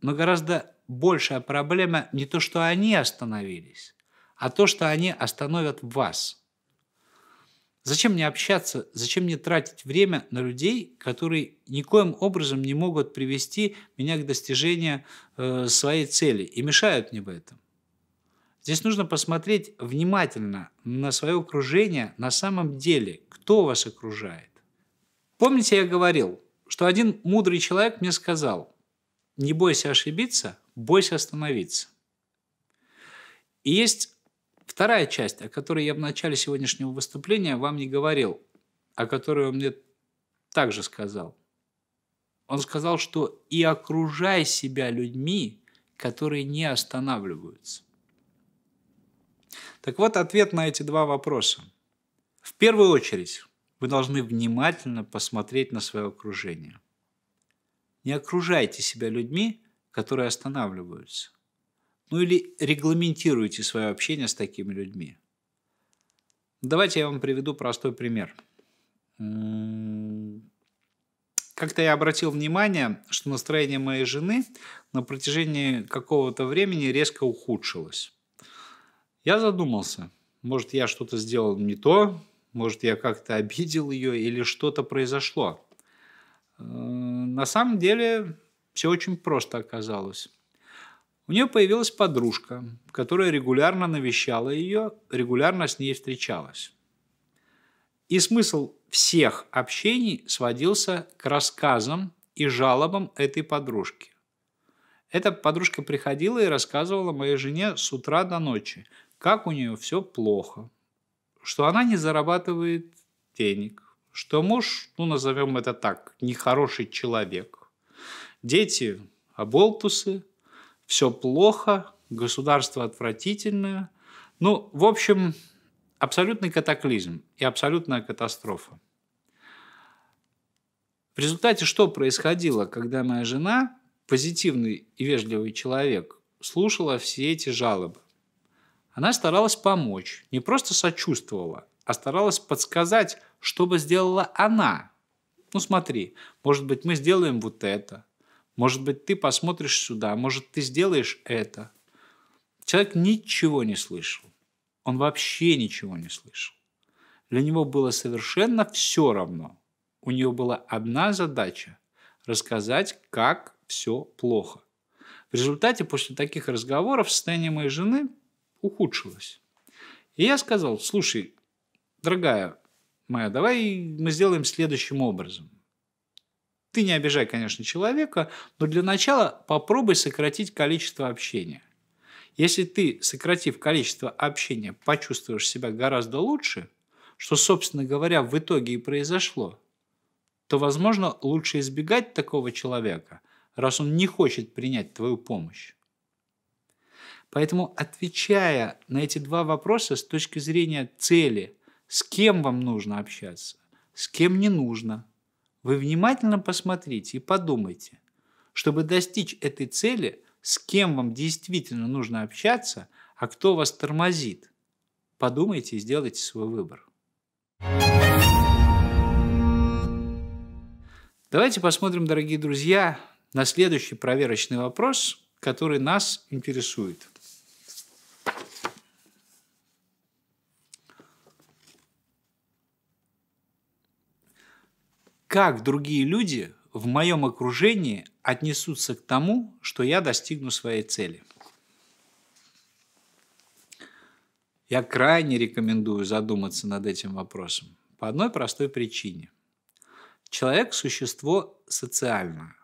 Но гораздо большая проблема не то, что они остановились, а то, что они остановят вас. Зачем мне общаться, зачем мне тратить время на людей, которые никоим образом не могут привести меня к достижению э, своей цели и мешают мне в этом? Здесь нужно посмотреть внимательно на свое окружение на самом деле, кто вас окружает. Помните, я говорил, что один мудрый человек мне сказал, не бойся ошибиться, бойся остановиться. И есть вторая часть, о которой я в начале сегодняшнего выступления вам не говорил, о которой он мне также сказал. Он сказал, что и окружай себя людьми, которые не останавливаются. Так вот, ответ на эти два вопроса. В первую очередь, вы должны внимательно посмотреть на свое окружение. Не окружайте себя людьми, которые останавливаются. Ну или регламентируйте свое общение с такими людьми. Давайте я вам приведу простой пример. Как-то я обратил внимание, что настроение моей жены на протяжении какого-то времени резко ухудшилось. Я задумался. Может, я что-то сделал не то, может, я как-то обидел ее или что-то произошло. Э, на самом деле все очень просто оказалось. У нее появилась подружка, которая регулярно навещала ее, регулярно с ней встречалась. И смысл всех общений сводился к рассказам и жалобам этой подружки. Эта подружка приходила и рассказывала моей жене с утра до ночи, как у нее все плохо, что она не зарабатывает денег, что муж, ну назовем это так, нехороший человек, дети оболтусы, все плохо, государство отвратительное. Ну, в общем, абсолютный катаклизм и абсолютная катастрофа. В результате что происходило, когда моя жена, позитивный и вежливый человек, слушала все эти жалобы? Она старалась помочь, не просто сочувствовала, а старалась подсказать, что бы сделала она. Ну смотри, может быть, мы сделаем вот это. Может быть, ты посмотришь сюда, может, ты сделаешь это. Человек ничего не слышал. Он вообще ничего не слышал. Для него было совершенно все равно. У него была одна задача – рассказать, как все плохо. В результате после таких разговоров состояние моей жены ухудшилось. И я сказал, слушай, дорогая моя, давай мы сделаем следующим образом. Ты не обижай, конечно, человека, но для начала попробуй сократить количество общения. Если ты, сократив количество общения, почувствуешь себя гораздо лучше, что, собственно говоря, в итоге и произошло, то, возможно, лучше избегать такого человека, раз он не хочет принять твою помощь. Поэтому, отвечая на эти два вопроса с точки зрения цели, с кем вам нужно общаться, с кем не нужно, вы внимательно посмотрите и подумайте, чтобы достичь этой цели, с кем вам действительно нужно общаться, а кто вас тормозит. Подумайте и сделайте свой выбор. Давайте посмотрим, дорогие друзья, на следующий проверочный вопрос, который нас интересует – как другие люди в моем окружении отнесутся к тому, что я достигну своей цели. Я крайне рекомендую задуматься над этим вопросом по одной простой причине. Человек – существо социальное.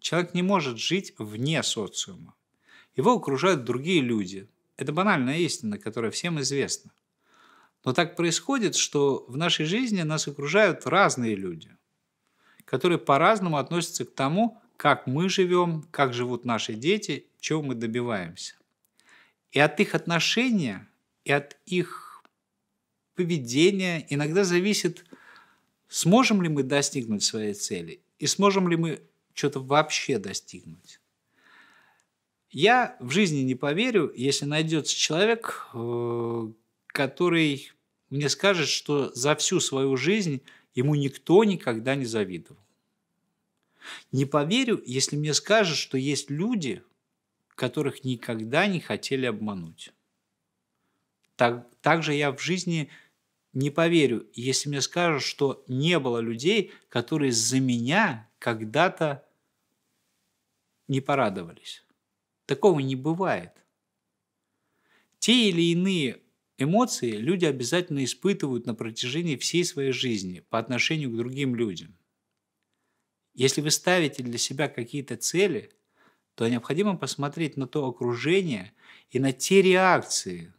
Человек не может жить вне социума. Его окружают другие люди. Это банальная истина, которая всем известна. Но так происходит, что в нашей жизни нас окружают разные люди которые по-разному относятся к тому, как мы живем, как живут наши дети, чего мы добиваемся. И от их отношения, и от их поведения иногда зависит, сможем ли мы достигнуть своей цели, и сможем ли мы что-то вообще достигнуть. Я в жизни не поверю, если найдется человек, э, который мне скажет, что за всю свою жизнь ему никто никогда не завидовал. Не поверю, если мне скажут, что есть люди, которых никогда не хотели обмануть. Так, также я в жизни не поверю, если мне скажут, что не было людей, которые за меня когда-то не порадовались. Такого не бывает. Те или иные Эмоции люди обязательно испытывают на протяжении всей своей жизни по отношению к другим людям. Если вы ставите для себя какие-то цели, то необходимо посмотреть на то окружение и на те реакции,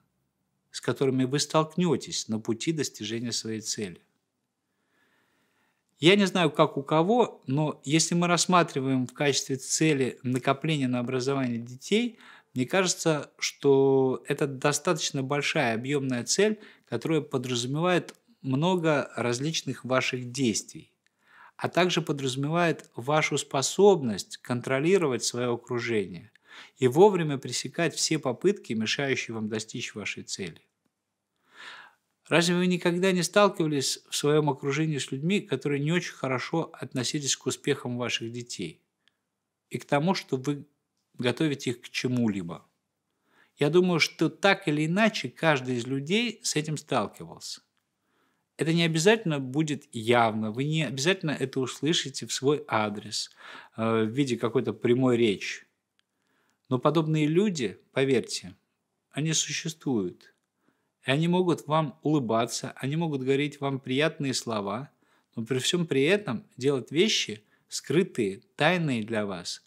с которыми вы столкнетесь на пути достижения своей цели. Я не знаю, как у кого, но если мы рассматриваем в качестве цели накопление на образование детей – мне кажется, что это достаточно большая объемная цель, которая подразумевает много различных ваших действий, а также подразумевает вашу способность контролировать свое окружение и вовремя пресекать все попытки, мешающие вам достичь вашей цели. Разве вы никогда не сталкивались в своем окружении с людьми, которые не очень хорошо относились к успехам ваших детей и к тому, что вы готовить их к чему-либо. Я думаю, что так или иначе каждый из людей с этим сталкивался. Это не обязательно будет явно, вы не обязательно это услышите в свой адрес э, в виде какой-то прямой речи. Но подобные люди, поверьте, они существуют. И они могут вам улыбаться, они могут говорить вам приятные слова, но при всем при этом делать вещи, скрытые, тайные для вас –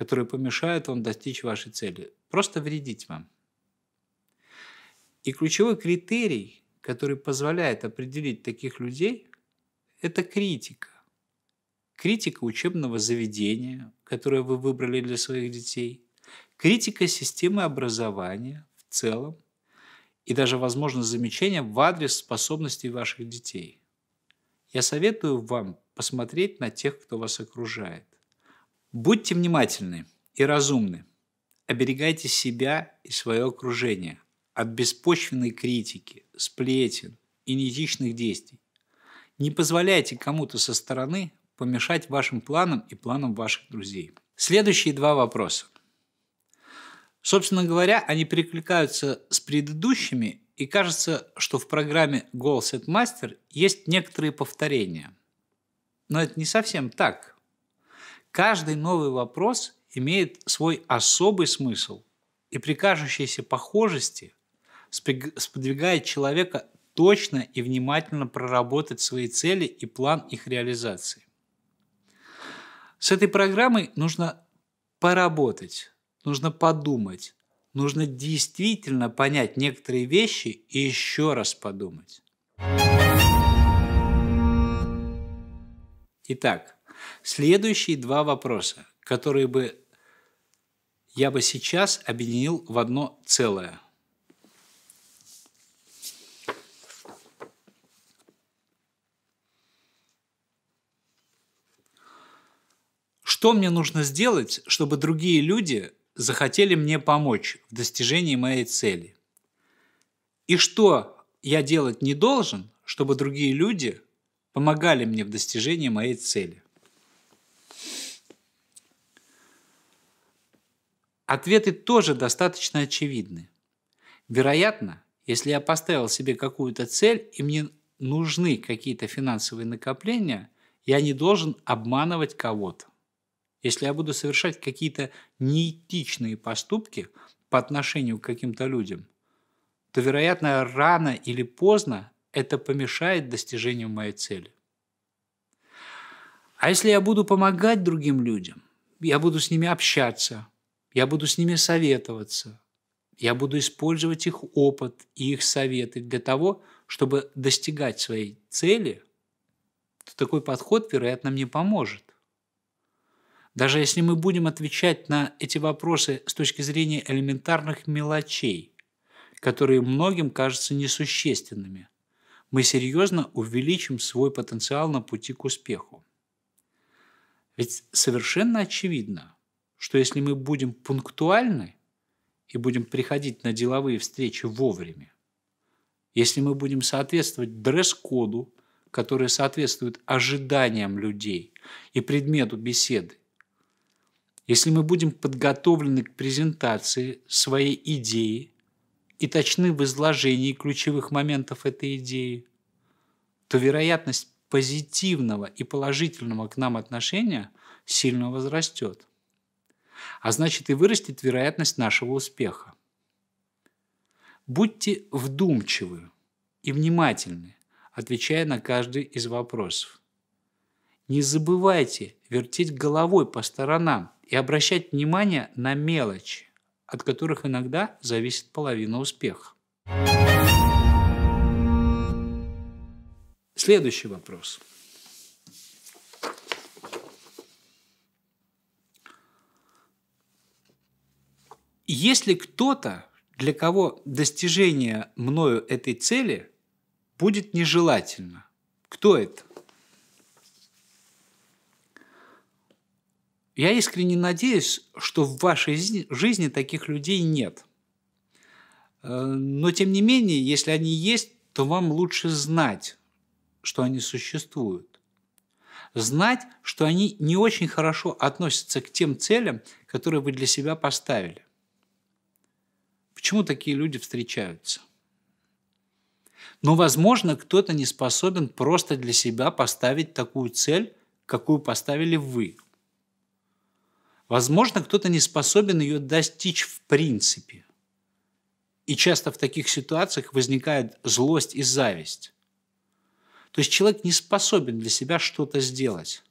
которые помешают вам достичь вашей цели. Просто вредить вам. И ключевой критерий, который позволяет определить таких людей, это критика. Критика учебного заведения, которое вы выбрали для своих детей, критика системы образования в целом и даже, возможно, замечания в адрес способностей ваших детей. Я советую вам посмотреть на тех, кто вас окружает. Будьте внимательны и разумны. Оберегайте себя и свое окружение от беспочвенной критики, сплетен и неэтичных действий. Не позволяйте кому-то со стороны помешать вашим планам и планам ваших друзей. Следующие два вопроса. Собственно говоря, они перекликаются с предыдущими, и кажется, что в программе Goal Set Master есть некоторые повторения. Но это не совсем так. Каждый новый вопрос имеет свой особый смысл и при кажущейся похожести сподвигает человека точно и внимательно проработать свои цели и план их реализации. С этой программой нужно поработать, нужно подумать, нужно действительно понять некоторые вещи и еще раз подумать. Итак, Следующие два вопроса, которые бы я бы сейчас объединил в одно целое. Что мне нужно сделать, чтобы другие люди захотели мне помочь в достижении моей цели? И что я делать не должен, чтобы другие люди помогали мне в достижении моей цели? Ответы тоже достаточно очевидны. Вероятно, если я поставил себе какую-то цель и мне нужны какие-то финансовые накопления, я не должен обманывать кого-то. Если я буду совершать какие-то неэтичные поступки по отношению к каким-то людям, то, вероятно, рано или поздно это помешает достижению моей цели. А если я буду помогать другим людям, я буду с ними общаться – я буду с ними советоваться. Я буду использовать их опыт и их советы для того, чтобы достигать своей цели, то такой подход, вероятно, мне поможет. Даже если мы будем отвечать на эти вопросы с точки зрения элементарных мелочей, которые многим кажутся несущественными, мы серьезно увеличим свой потенциал на пути к успеху. Ведь совершенно очевидно – что если мы будем пунктуальны и будем приходить на деловые встречи вовремя, если мы будем соответствовать дресс-коду, который соответствует ожиданиям людей и предмету беседы, если мы будем подготовлены к презентации своей идеи и точны в изложении ключевых моментов этой идеи, то вероятность позитивного и положительного к нам отношения сильно возрастет а значит и вырастет вероятность нашего успеха. Будьте вдумчивы и внимательны, отвечая на каждый из вопросов. Не забывайте вертеть головой по сторонам и обращать внимание на мелочи, от которых иногда зависит половина успеха. Следующий вопрос – Если кто-то, для кого достижение мною этой цели будет нежелательно, кто это? Я искренне надеюсь, что в вашей жизни таких людей нет. Э, но тем не менее, если они есть, то вам лучше знать, что они существуют. Знать, что они не очень хорошо относятся к тем целям, которые вы для себя поставили. Почему такие люди встречаются? Но, возможно, кто-то не способен просто для себя поставить такую цель, какую поставили вы. Возможно, кто-то не способен ее достичь в принципе. И часто в таких ситуациях возникает злость и зависть. То есть человек не способен для себя что-то сделать.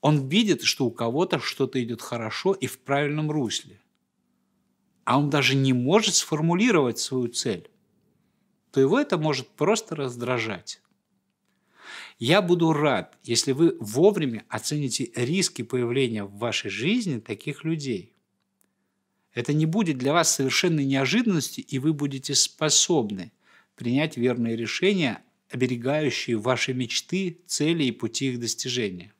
Он видит, что у кого-то что-то идет хорошо и в правильном русле а он даже не может сформулировать свою цель, то его это может просто раздражать. Я буду рад, если вы вовремя оцените риски появления в вашей жизни таких людей. Это не будет для вас совершенной неожиданностью, и вы будете способны принять верные решения, оберегающие ваши мечты, цели и пути их достижения.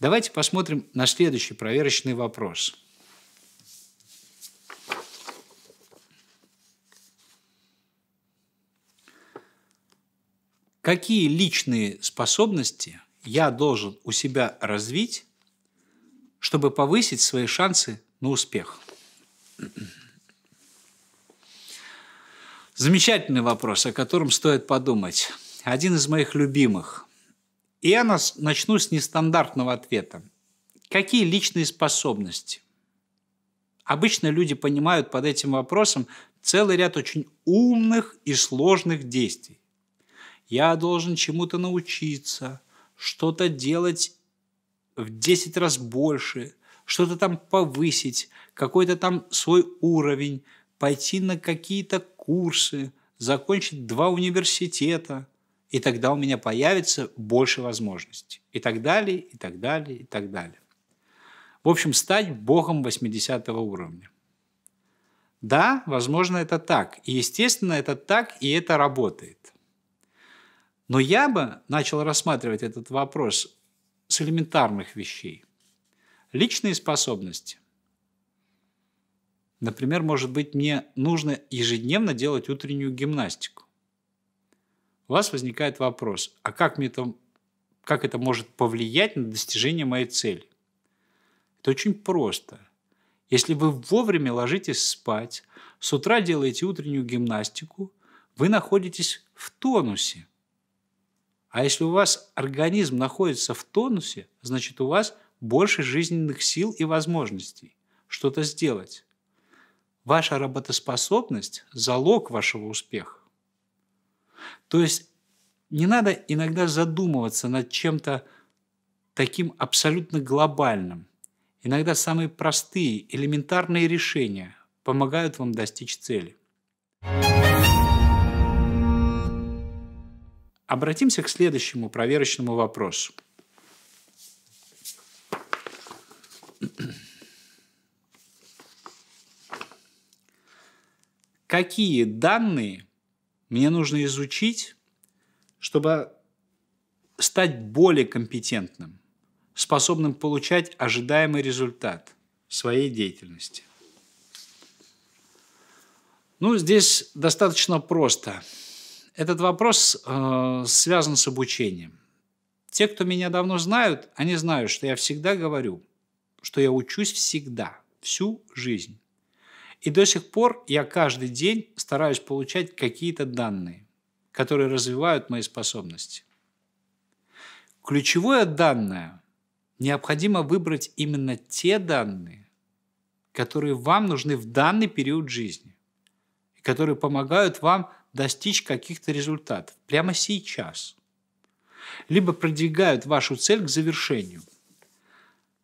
Давайте посмотрим на следующий проверочный вопрос. Какие личные способности я должен у себя развить, чтобы повысить свои шансы на успех? Замечательный вопрос, о котором стоит подумать. Один из моих любимых – и я нас, начну с нестандартного ответа. Какие личные способности? Обычно люди понимают под этим вопросом целый ряд очень умных и сложных действий. Я должен чему-то научиться, что-то делать в 10 раз больше, что-то там повысить, какой-то там свой уровень, пойти на какие-то курсы, закончить два университета – и тогда у меня появится больше возможностей. И так далее, и так далее, и так далее. В общем, стать богом 80 уровня. Да, возможно, это так. И, естественно, это так, и это работает. Но я бы начал рассматривать этот вопрос с элементарных вещей. Личные способности. Например, может быть, мне нужно ежедневно делать утреннюю гимнастику у вас возникает вопрос, а как, мне это, как это может повлиять на достижение моей цели? Это очень просто. Если вы вовремя ложитесь спать, с утра делаете утреннюю гимнастику, вы находитесь в тонусе. А если у вас организм находится в тонусе, значит у вас больше жизненных сил и возможностей что-то сделать. Ваша работоспособность – залог вашего успеха. То есть не надо иногда задумываться над чем-то таким абсолютно глобальным. Иногда самые простые, элементарные решения помогают вам достичь цели. Обратимся к следующему проверочному вопросу. Какие данные мне нужно изучить, чтобы стать более компетентным, способным получать ожидаемый результат своей деятельности. Ну, здесь достаточно просто. Этот вопрос э, связан с обучением. Те, кто меня давно знают, они знают, что я всегда говорю, что я учусь всегда, всю жизнь. И до сих пор я каждый день стараюсь получать какие-то данные, которые развивают мои способности. Ключевое данное – необходимо выбрать именно те данные, которые вам нужны в данный период жизни, и которые помогают вам достичь каких-то результатов прямо сейчас, либо продвигают вашу цель к завершению –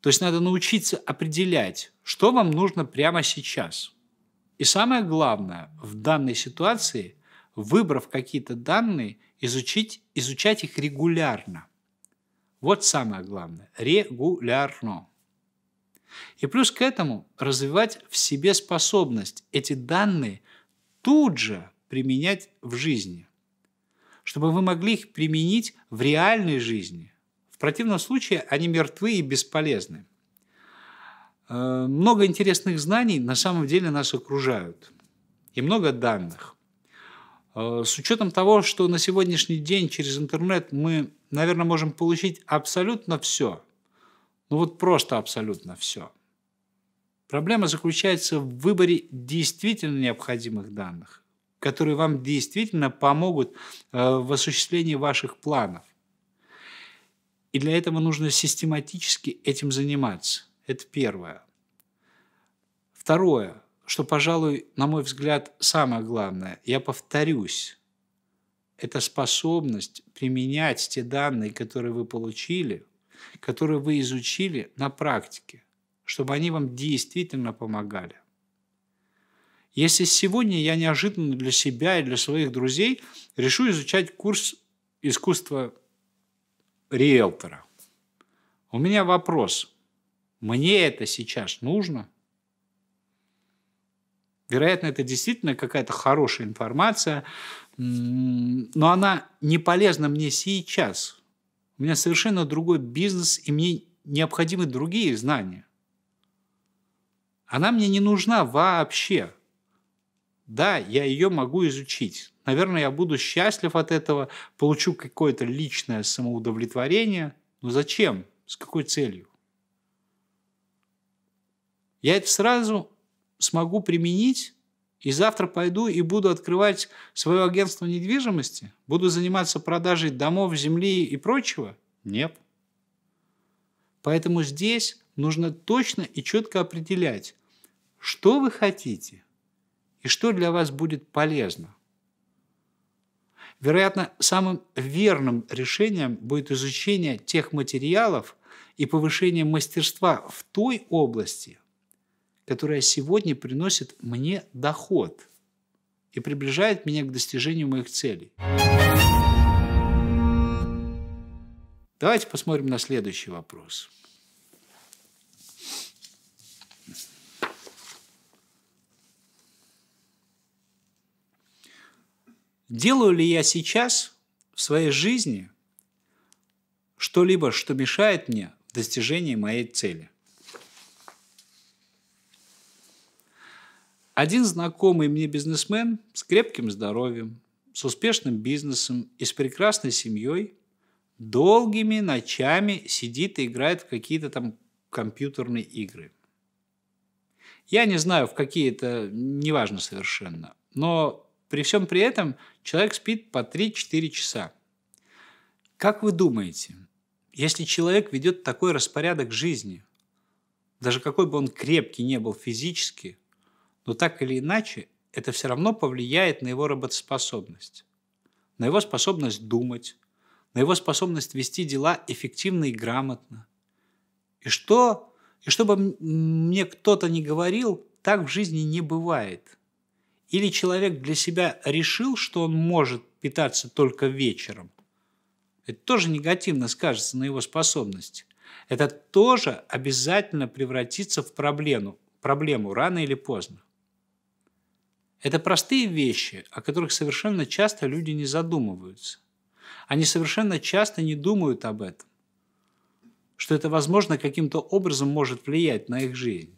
то есть надо научиться определять, что вам нужно прямо сейчас. И самое главное, в данной ситуации, выбрав какие-то данные, изучить, изучать их регулярно. Вот самое главное. Регулярно. И плюс к этому развивать в себе способность эти данные тут же применять в жизни, чтобы вы могли их применить в реальной жизни. В противном случае они мертвы и бесполезны. Э, много интересных знаний на самом деле нас окружают. И много данных. Э, с учетом того, что на сегодняшний день через интернет мы, наверное, можем получить абсолютно все. Ну вот просто абсолютно все. Проблема заключается в выборе действительно необходимых данных, которые вам действительно помогут э, в осуществлении ваших планов. И для этого нужно систематически этим заниматься. Это первое. Второе, что, пожалуй, на мой взгляд, самое главное, я повторюсь, это способность применять те данные, которые вы получили, которые вы изучили на практике, чтобы они вам действительно помогали. Если сегодня я неожиданно для себя и для своих друзей решу изучать курс искусства риэлтора, у меня вопрос – мне это сейчас нужно. Вероятно, это действительно какая-то хорошая информация, но она не полезна мне сейчас. У меня совершенно другой бизнес, и мне необходимы другие знания. Она мне не нужна вообще. Да, я ее могу изучить. Наверное, я буду счастлив от этого, получу какое-то личное самоудовлетворение. Но зачем? С какой целью? Я это сразу смогу применить, и завтра пойду и буду открывать свое агентство недвижимости, буду заниматься продажей домов, земли и прочего? Нет. Поэтому здесь нужно точно и четко определять, что вы хотите и что для вас будет полезно. Вероятно, самым верным решением будет изучение тех материалов и повышение мастерства в той области – которая сегодня приносит мне доход и приближает меня к достижению моих целей. Давайте посмотрим на следующий вопрос. Делаю ли я сейчас в своей жизни что-либо, что мешает мне в достижении моей цели? Один знакомый мне бизнесмен с крепким здоровьем, с успешным бизнесом и с прекрасной семьей долгими ночами сидит и играет в какие-то там компьютерные игры. Я не знаю, в какие это, неважно совершенно, но при всем при этом человек спит по 3-4 часа. Как вы думаете, если человек ведет такой распорядок жизни, даже какой бы он крепкий не был физически – но так или иначе, это все равно повлияет на его работоспособность, на его способность думать, на его способность вести дела эффективно и грамотно. И что, и чтобы мне кто-то не говорил, так в жизни не бывает. Или человек для себя решил, что он может питаться только вечером. Это тоже негативно скажется на его способности. Это тоже обязательно превратится в проблему, проблему рано или поздно. Это простые вещи, о которых совершенно часто люди не задумываются. Они совершенно часто не думают об этом, что это, возможно, каким-то образом может влиять на их жизнь.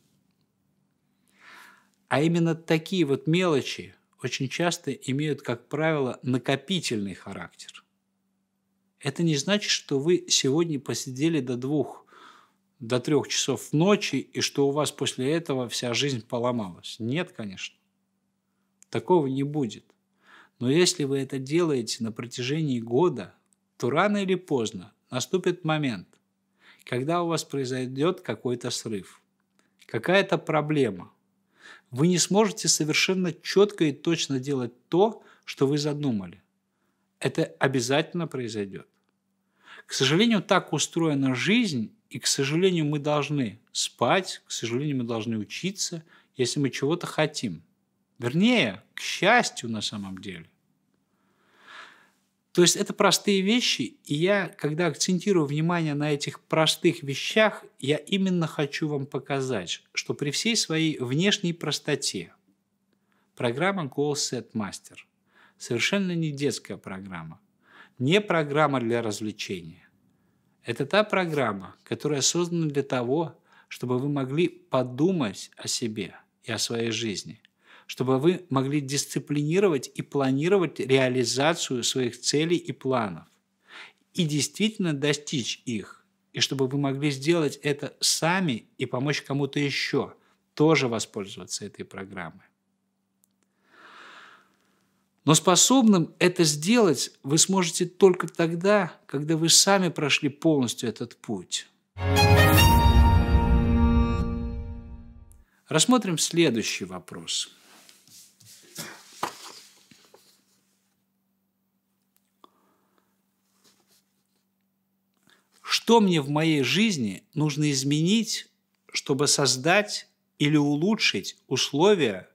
А именно такие вот мелочи очень часто имеют, как правило, накопительный характер. Это не значит, что вы сегодня посидели до двух, до трех часов ночи, и что у вас после этого вся жизнь поломалась. Нет, конечно. Такого не будет. Но если вы это делаете на протяжении года, то рано или поздно наступит момент, когда у вас произойдет какой-то срыв, какая-то проблема. Вы не сможете совершенно четко и точно делать то, что вы задумали. Это обязательно произойдет. К сожалению, так устроена жизнь, и, к сожалению, мы должны спать, к сожалению, мы должны учиться, если мы чего-то хотим – Вернее, к счастью на самом деле. То есть это простые вещи, и я, когда акцентирую внимание на этих простых вещах, я именно хочу вам показать, что при всей своей внешней простоте программа Goal Set Master совершенно не детская программа, не программа для развлечения. Это та программа, которая создана для того, чтобы вы могли подумать о себе и о своей жизни, чтобы вы могли дисциплинировать и планировать реализацию своих целей и планов и действительно достичь их, и чтобы вы могли сделать это сами и помочь кому-то еще тоже воспользоваться этой программой. Но способным это сделать вы сможете только тогда, когда вы сами прошли полностью этот путь. Рассмотрим следующий вопрос. что мне в моей жизни нужно изменить, чтобы создать или улучшить условия,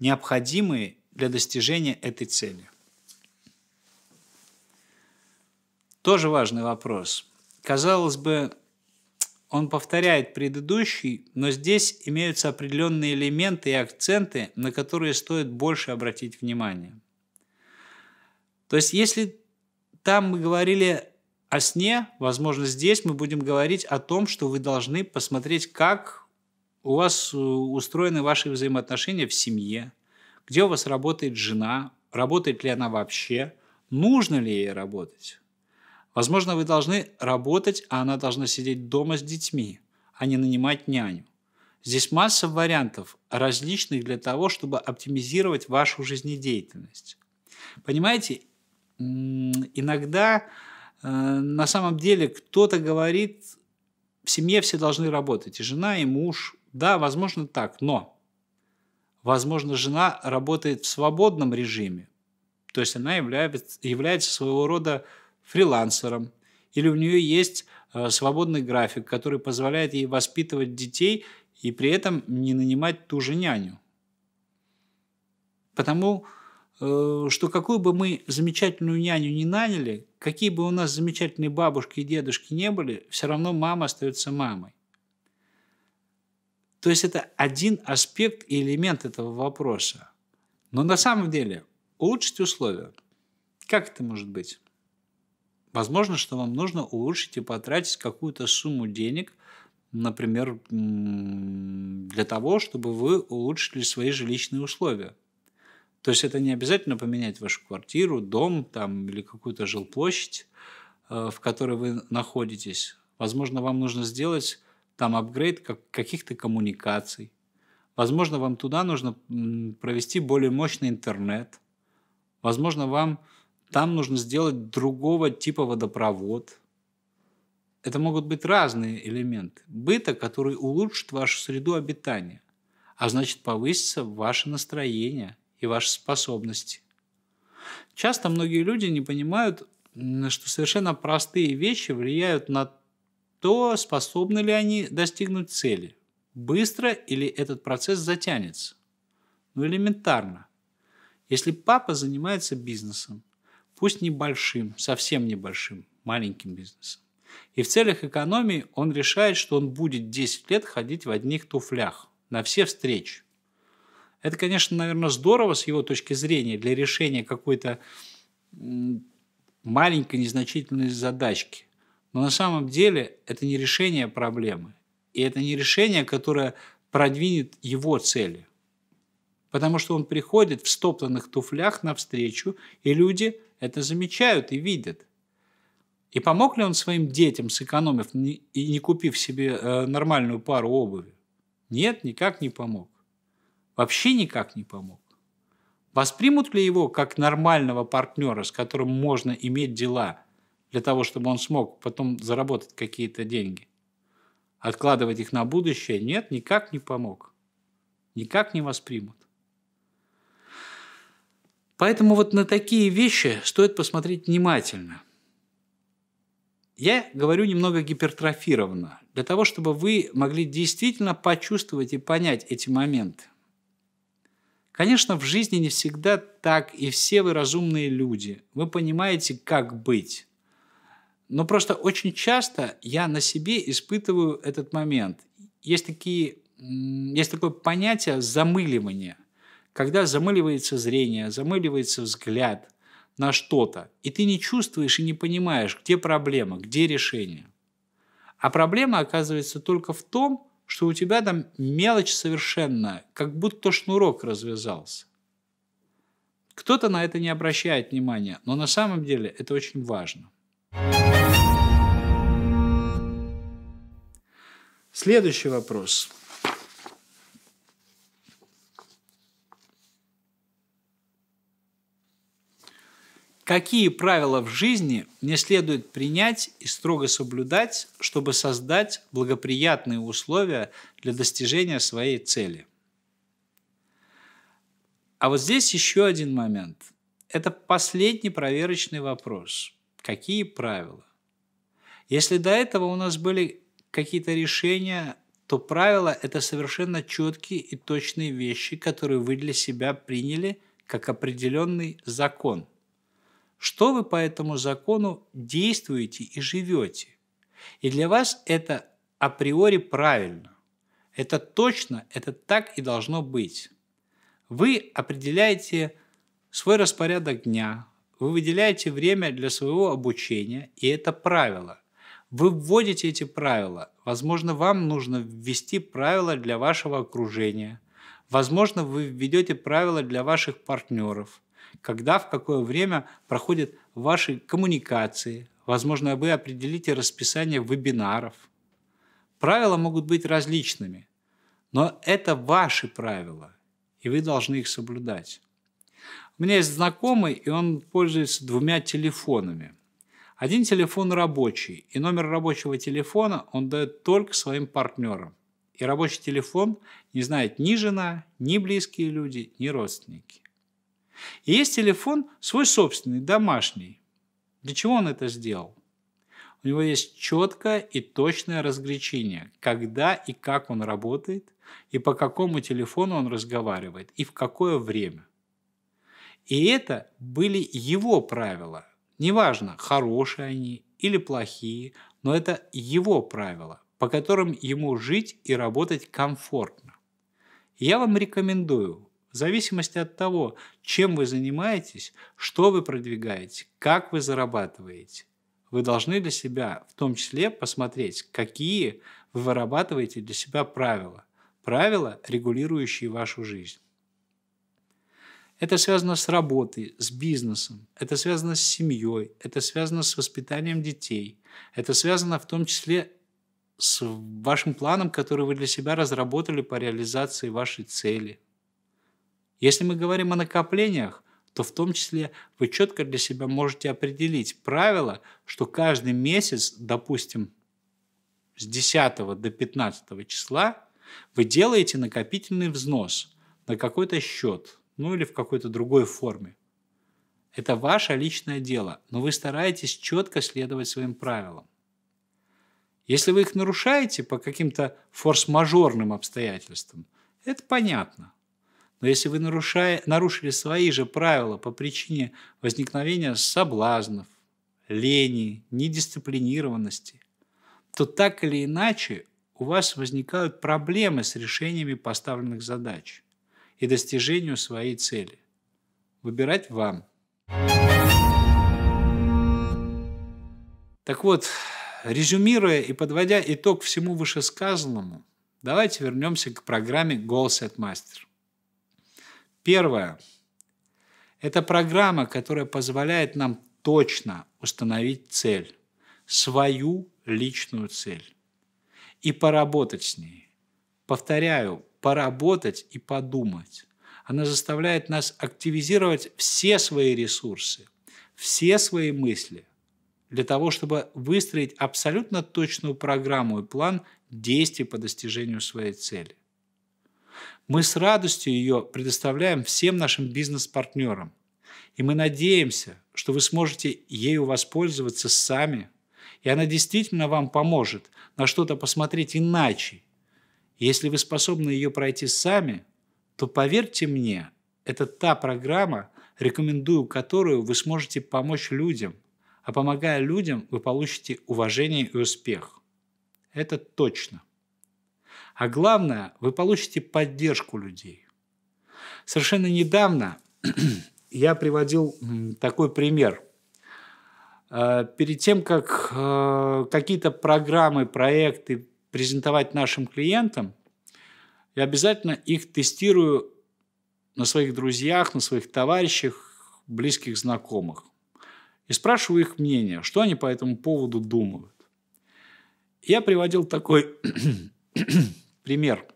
необходимые для достижения этой цели. Тоже важный вопрос. Казалось бы, он повторяет предыдущий, но здесь имеются определенные элементы и акценты, на которые стоит больше обратить внимание. То есть, если там мы говорили о сне, возможно, здесь мы будем говорить о том, что вы должны посмотреть, как у вас э, устроены ваши взаимоотношения в семье, где у вас работает жена, работает ли она вообще, нужно ли ей работать. Возможно, вы должны работать, а она должна сидеть дома с детьми, а не нанимать няню. Здесь масса вариантов, различных для того, чтобы оптимизировать вашу жизнедеятельность. Понимаете, иногда Э, на самом деле кто-то говорит, в семье все должны работать, и жена, и муж. Да, возможно так, но, возможно, жена работает в свободном режиме, то есть она является, является своего рода фрилансером, или у нее есть э, свободный график, который позволяет ей воспитывать детей и при этом не нанимать ту же няню. Потому э, что какую бы мы замечательную няню не наняли, Какие бы у нас замечательные бабушки и дедушки не были, все равно мама остается мамой. То есть это один аспект и элемент этого вопроса. Но на самом деле улучшить условия. Как это может быть? Возможно, что вам нужно улучшить и потратить какую-то сумму денег, например, для того, чтобы вы улучшили свои жилищные условия. То есть это не обязательно поменять вашу квартиру, дом там, или какую-то жилплощадь, э, в которой вы находитесь. Возможно, вам нужно сделать там апгрейд каких-то коммуникаций. Возможно, вам туда нужно провести более мощный интернет. Возможно, вам там нужно сделать другого типа водопровод. Это могут быть разные элементы быта, которые улучшат вашу среду обитания, а значит повысится ваше настроение – и ваши способности. Часто многие люди не понимают, что совершенно простые вещи влияют на то, способны ли они достигнуть цели, быстро или этот процесс затянется. Ну элементарно. Если папа занимается бизнесом, пусть небольшим, совсем небольшим, маленьким бизнесом, и в целях экономии он решает, что он будет 10 лет ходить в одних туфлях на все встречи, это, конечно, наверное, здорово с его точки зрения для решения какой-то маленькой незначительной задачки. Но на самом деле это не решение проблемы. И это не решение, которое продвинет его цели. Потому что он приходит в стоптанных туфлях навстречу, и люди это замечают и видят. И помог ли он своим детям, сэкономив и не купив себе э, нормальную пару обуви? Нет, никак не помог вообще никак не помог? Воспримут ли его как нормального партнера, с которым можно иметь дела, для того, чтобы он смог потом заработать какие-то деньги? Откладывать их на будущее? Нет, никак не помог. Никак не воспримут. Поэтому вот на такие вещи стоит посмотреть внимательно. Я говорю немного гипертрофированно, для того, чтобы вы могли действительно почувствовать и понять эти моменты. Конечно, в жизни не всегда так, и все вы разумные люди. Вы понимаете, как быть. Но просто очень часто я на себе испытываю этот момент. Есть, такие, есть такое понятие замыливания, когда замыливается зрение, замыливается взгляд на что-то, и ты не чувствуешь и не понимаешь, где проблема, где решение. А проблема оказывается только в том, что у тебя там мелочь совершенно, как будто шнурок развязался. Кто-то на это не обращает внимания, но на самом деле это очень важно. Следующий вопрос. Какие правила в жизни мне следует принять и строго соблюдать, чтобы создать благоприятные условия для достижения своей цели? А вот здесь еще один момент. Это последний проверочный вопрос. Какие правила? Если до этого у нас были какие-то решения, то правила – это совершенно четкие и точные вещи, которые вы для себя приняли как определенный закон – что вы по этому закону действуете и живете. И для вас это априори правильно. Это точно, это так и должно быть. Вы определяете свой распорядок дня, вы выделяете время для своего обучения, и это правило. Вы вводите эти правила. Возможно, вам нужно ввести правила для вашего окружения. Возможно, вы введете правила для ваших партнеров – когда, в какое время проходят ваши коммуникации. Возможно, вы определите расписание вебинаров. Правила могут быть различными, но это ваши правила, и вы должны их соблюдать. У меня есть знакомый, и он пользуется двумя телефонами. Один телефон рабочий, и номер рабочего телефона он дает только своим партнерам. И рабочий телефон не знает ни жена, ни близкие люди, ни родственники. И есть телефон свой собственный, домашний. Для чего он это сделал? У него есть четкое и точное разграничение, когда и как он работает, и по какому телефону он разговаривает, и в какое время. И это были его правила. Неважно, хорошие они или плохие, но это его правила, по которым ему жить и работать комфортно. Я вам рекомендую зависимости от того, чем вы занимаетесь, что вы продвигаете, как вы зарабатываете, вы должны для себя в том числе посмотреть, какие вы вырабатываете для себя правила. Правила, регулирующие вашу жизнь. Это связано с работой, с бизнесом, это связано с семьей, это связано с воспитанием детей, это связано в том числе с вашим планом, который вы для себя разработали по реализации вашей цели – если мы говорим о накоплениях, то в том числе вы четко для себя можете определить правило, что каждый месяц, допустим, с 10 до 15 числа вы делаете накопительный взнос на какой-то счет, ну или в какой-то другой форме. Это ваше личное дело, но вы стараетесь четко следовать своим правилам. Если вы их нарушаете по каким-то форс-мажорным обстоятельствам, это понятно. Но если вы нарушая, нарушили свои же правила по причине возникновения соблазнов, лени, недисциплинированности, то так или иначе у вас возникают проблемы с решениями поставленных задач и достижению своей цели. Выбирать вам. Так вот, резюмируя и подводя итог всему вышесказанному, давайте вернемся к программе Goal Set Master – Первое – это программа, которая позволяет нам точно установить цель, свою личную цель, и поработать с ней. Повторяю, поработать и подумать. Она заставляет нас активизировать все свои ресурсы, все свои мысли для того, чтобы выстроить абсолютно точную программу и план действий по достижению своей цели. Мы с радостью ее предоставляем всем нашим бизнес-партнерам. И мы надеемся, что вы сможете ею воспользоваться сами, и она действительно вам поможет на что-то посмотреть иначе. если вы способны ее пройти сами, то поверьте мне, это та программа, рекомендую которую вы сможете помочь людям, а помогая людям, вы получите уважение и успех. Это точно. А главное, вы получите поддержку людей. Совершенно недавно я приводил такой пример. Э, перед тем, как э, какие-то программы, проекты презентовать нашим клиентам, я обязательно их тестирую на своих друзьях, на своих товарищах, близких знакомых. И спрашиваю их мнение, что они по этому поводу думают. Я приводил такой пример,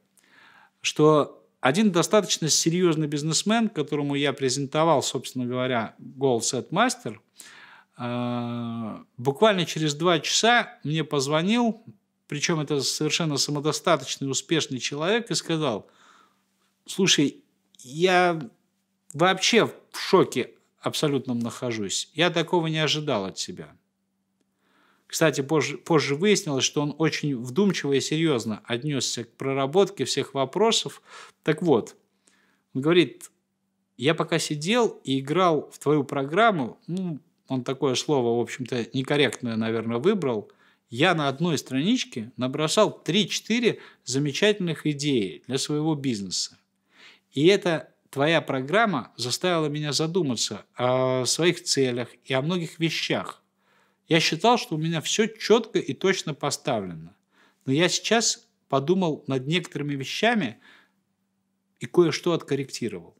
что один достаточно серьезный бизнесмен, которому я презентовал, собственно говоря, Goal Set Master, э, буквально через два часа мне позвонил, причем это совершенно самодостаточный, успешный человек, и сказал, слушай, я вообще в шоке абсолютно нахожусь. Я такого не ожидал от себя. Кстати, позже, позже выяснилось, что он очень вдумчиво и серьезно отнесся к проработке всех вопросов. Так вот, он говорит, я пока сидел и играл в твою программу, ну, он такое слово, в общем-то, некорректное, наверное, выбрал, я на одной страничке набросал 3-4 замечательных идеи для своего бизнеса. И эта твоя программа заставила меня задуматься о своих целях и о многих вещах. Я считал, что у меня все четко и точно поставлено. Но я сейчас подумал над некоторыми вещами и кое-что откорректировал.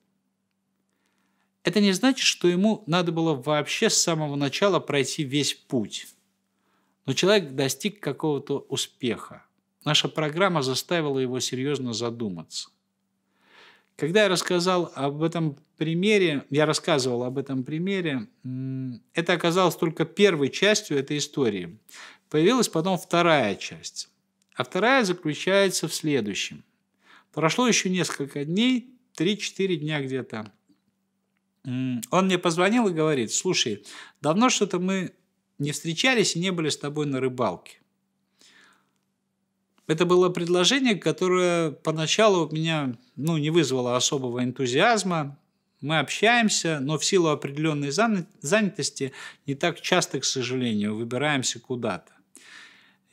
Это не значит, что ему надо было вообще с самого начала пройти весь путь. Но человек достиг какого-то успеха. Наша программа заставила его серьезно задуматься. Когда я рассказал об этом примере, я рассказывал об этом примере, это оказалось только первой частью этой истории. Появилась потом вторая часть. А вторая заключается в следующем. Прошло еще несколько дней, 3-4 дня где-то. Он мне позвонил и говорит, слушай, давно что-то мы не встречались и не были с тобой на рыбалке. Это было предложение, которое поначалу меня ну, не вызвало особого энтузиазма. Мы общаемся, но в силу определенной занятости не так часто, к сожалению, выбираемся куда-то.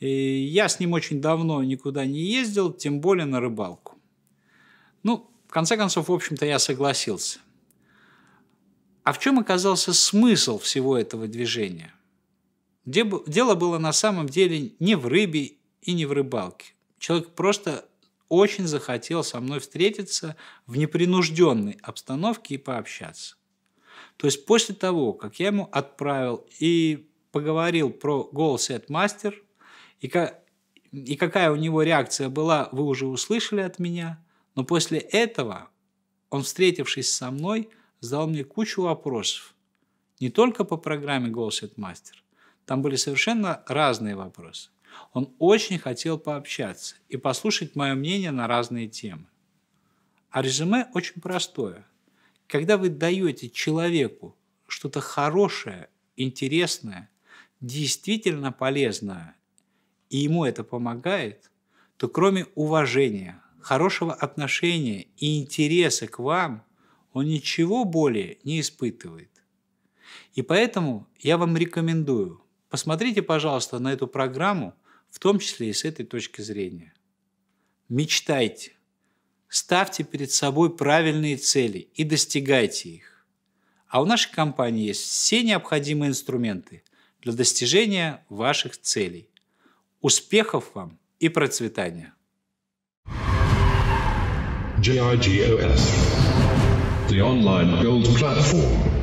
И я с ним очень давно никуда не ездил, тем более на рыбалку. Ну, в конце концов, в общем-то, я согласился. А в чем оказался смысл всего этого движения? Дело было на самом деле не в рыбе и не в рыбалке. Человек просто очень захотел со мной встретиться в непринужденной обстановке и пообщаться. То есть после того, как я ему отправил и поговорил про Goal Set Master и, как, и какая у него реакция была, вы уже услышали от меня, но после этого он, встретившись со мной, задал мне кучу вопросов. Не только по программе Goal Set Master. Там были совершенно разные вопросы. Он очень хотел пообщаться и послушать мое мнение на разные темы. А резюме очень простое. Когда вы даете человеку что-то хорошее, интересное, действительно полезное, и ему это помогает, то кроме уважения, хорошего отношения и интереса к вам, он ничего более не испытывает. И поэтому я вам рекомендую, посмотрите, пожалуйста, на эту программу – в том числе и с этой точки зрения. Мечтайте, ставьте перед собой правильные цели и достигайте их. А у нашей компании есть все необходимые инструменты для достижения ваших целей. Успехов вам и процветания! GIGOS, the online gold platform.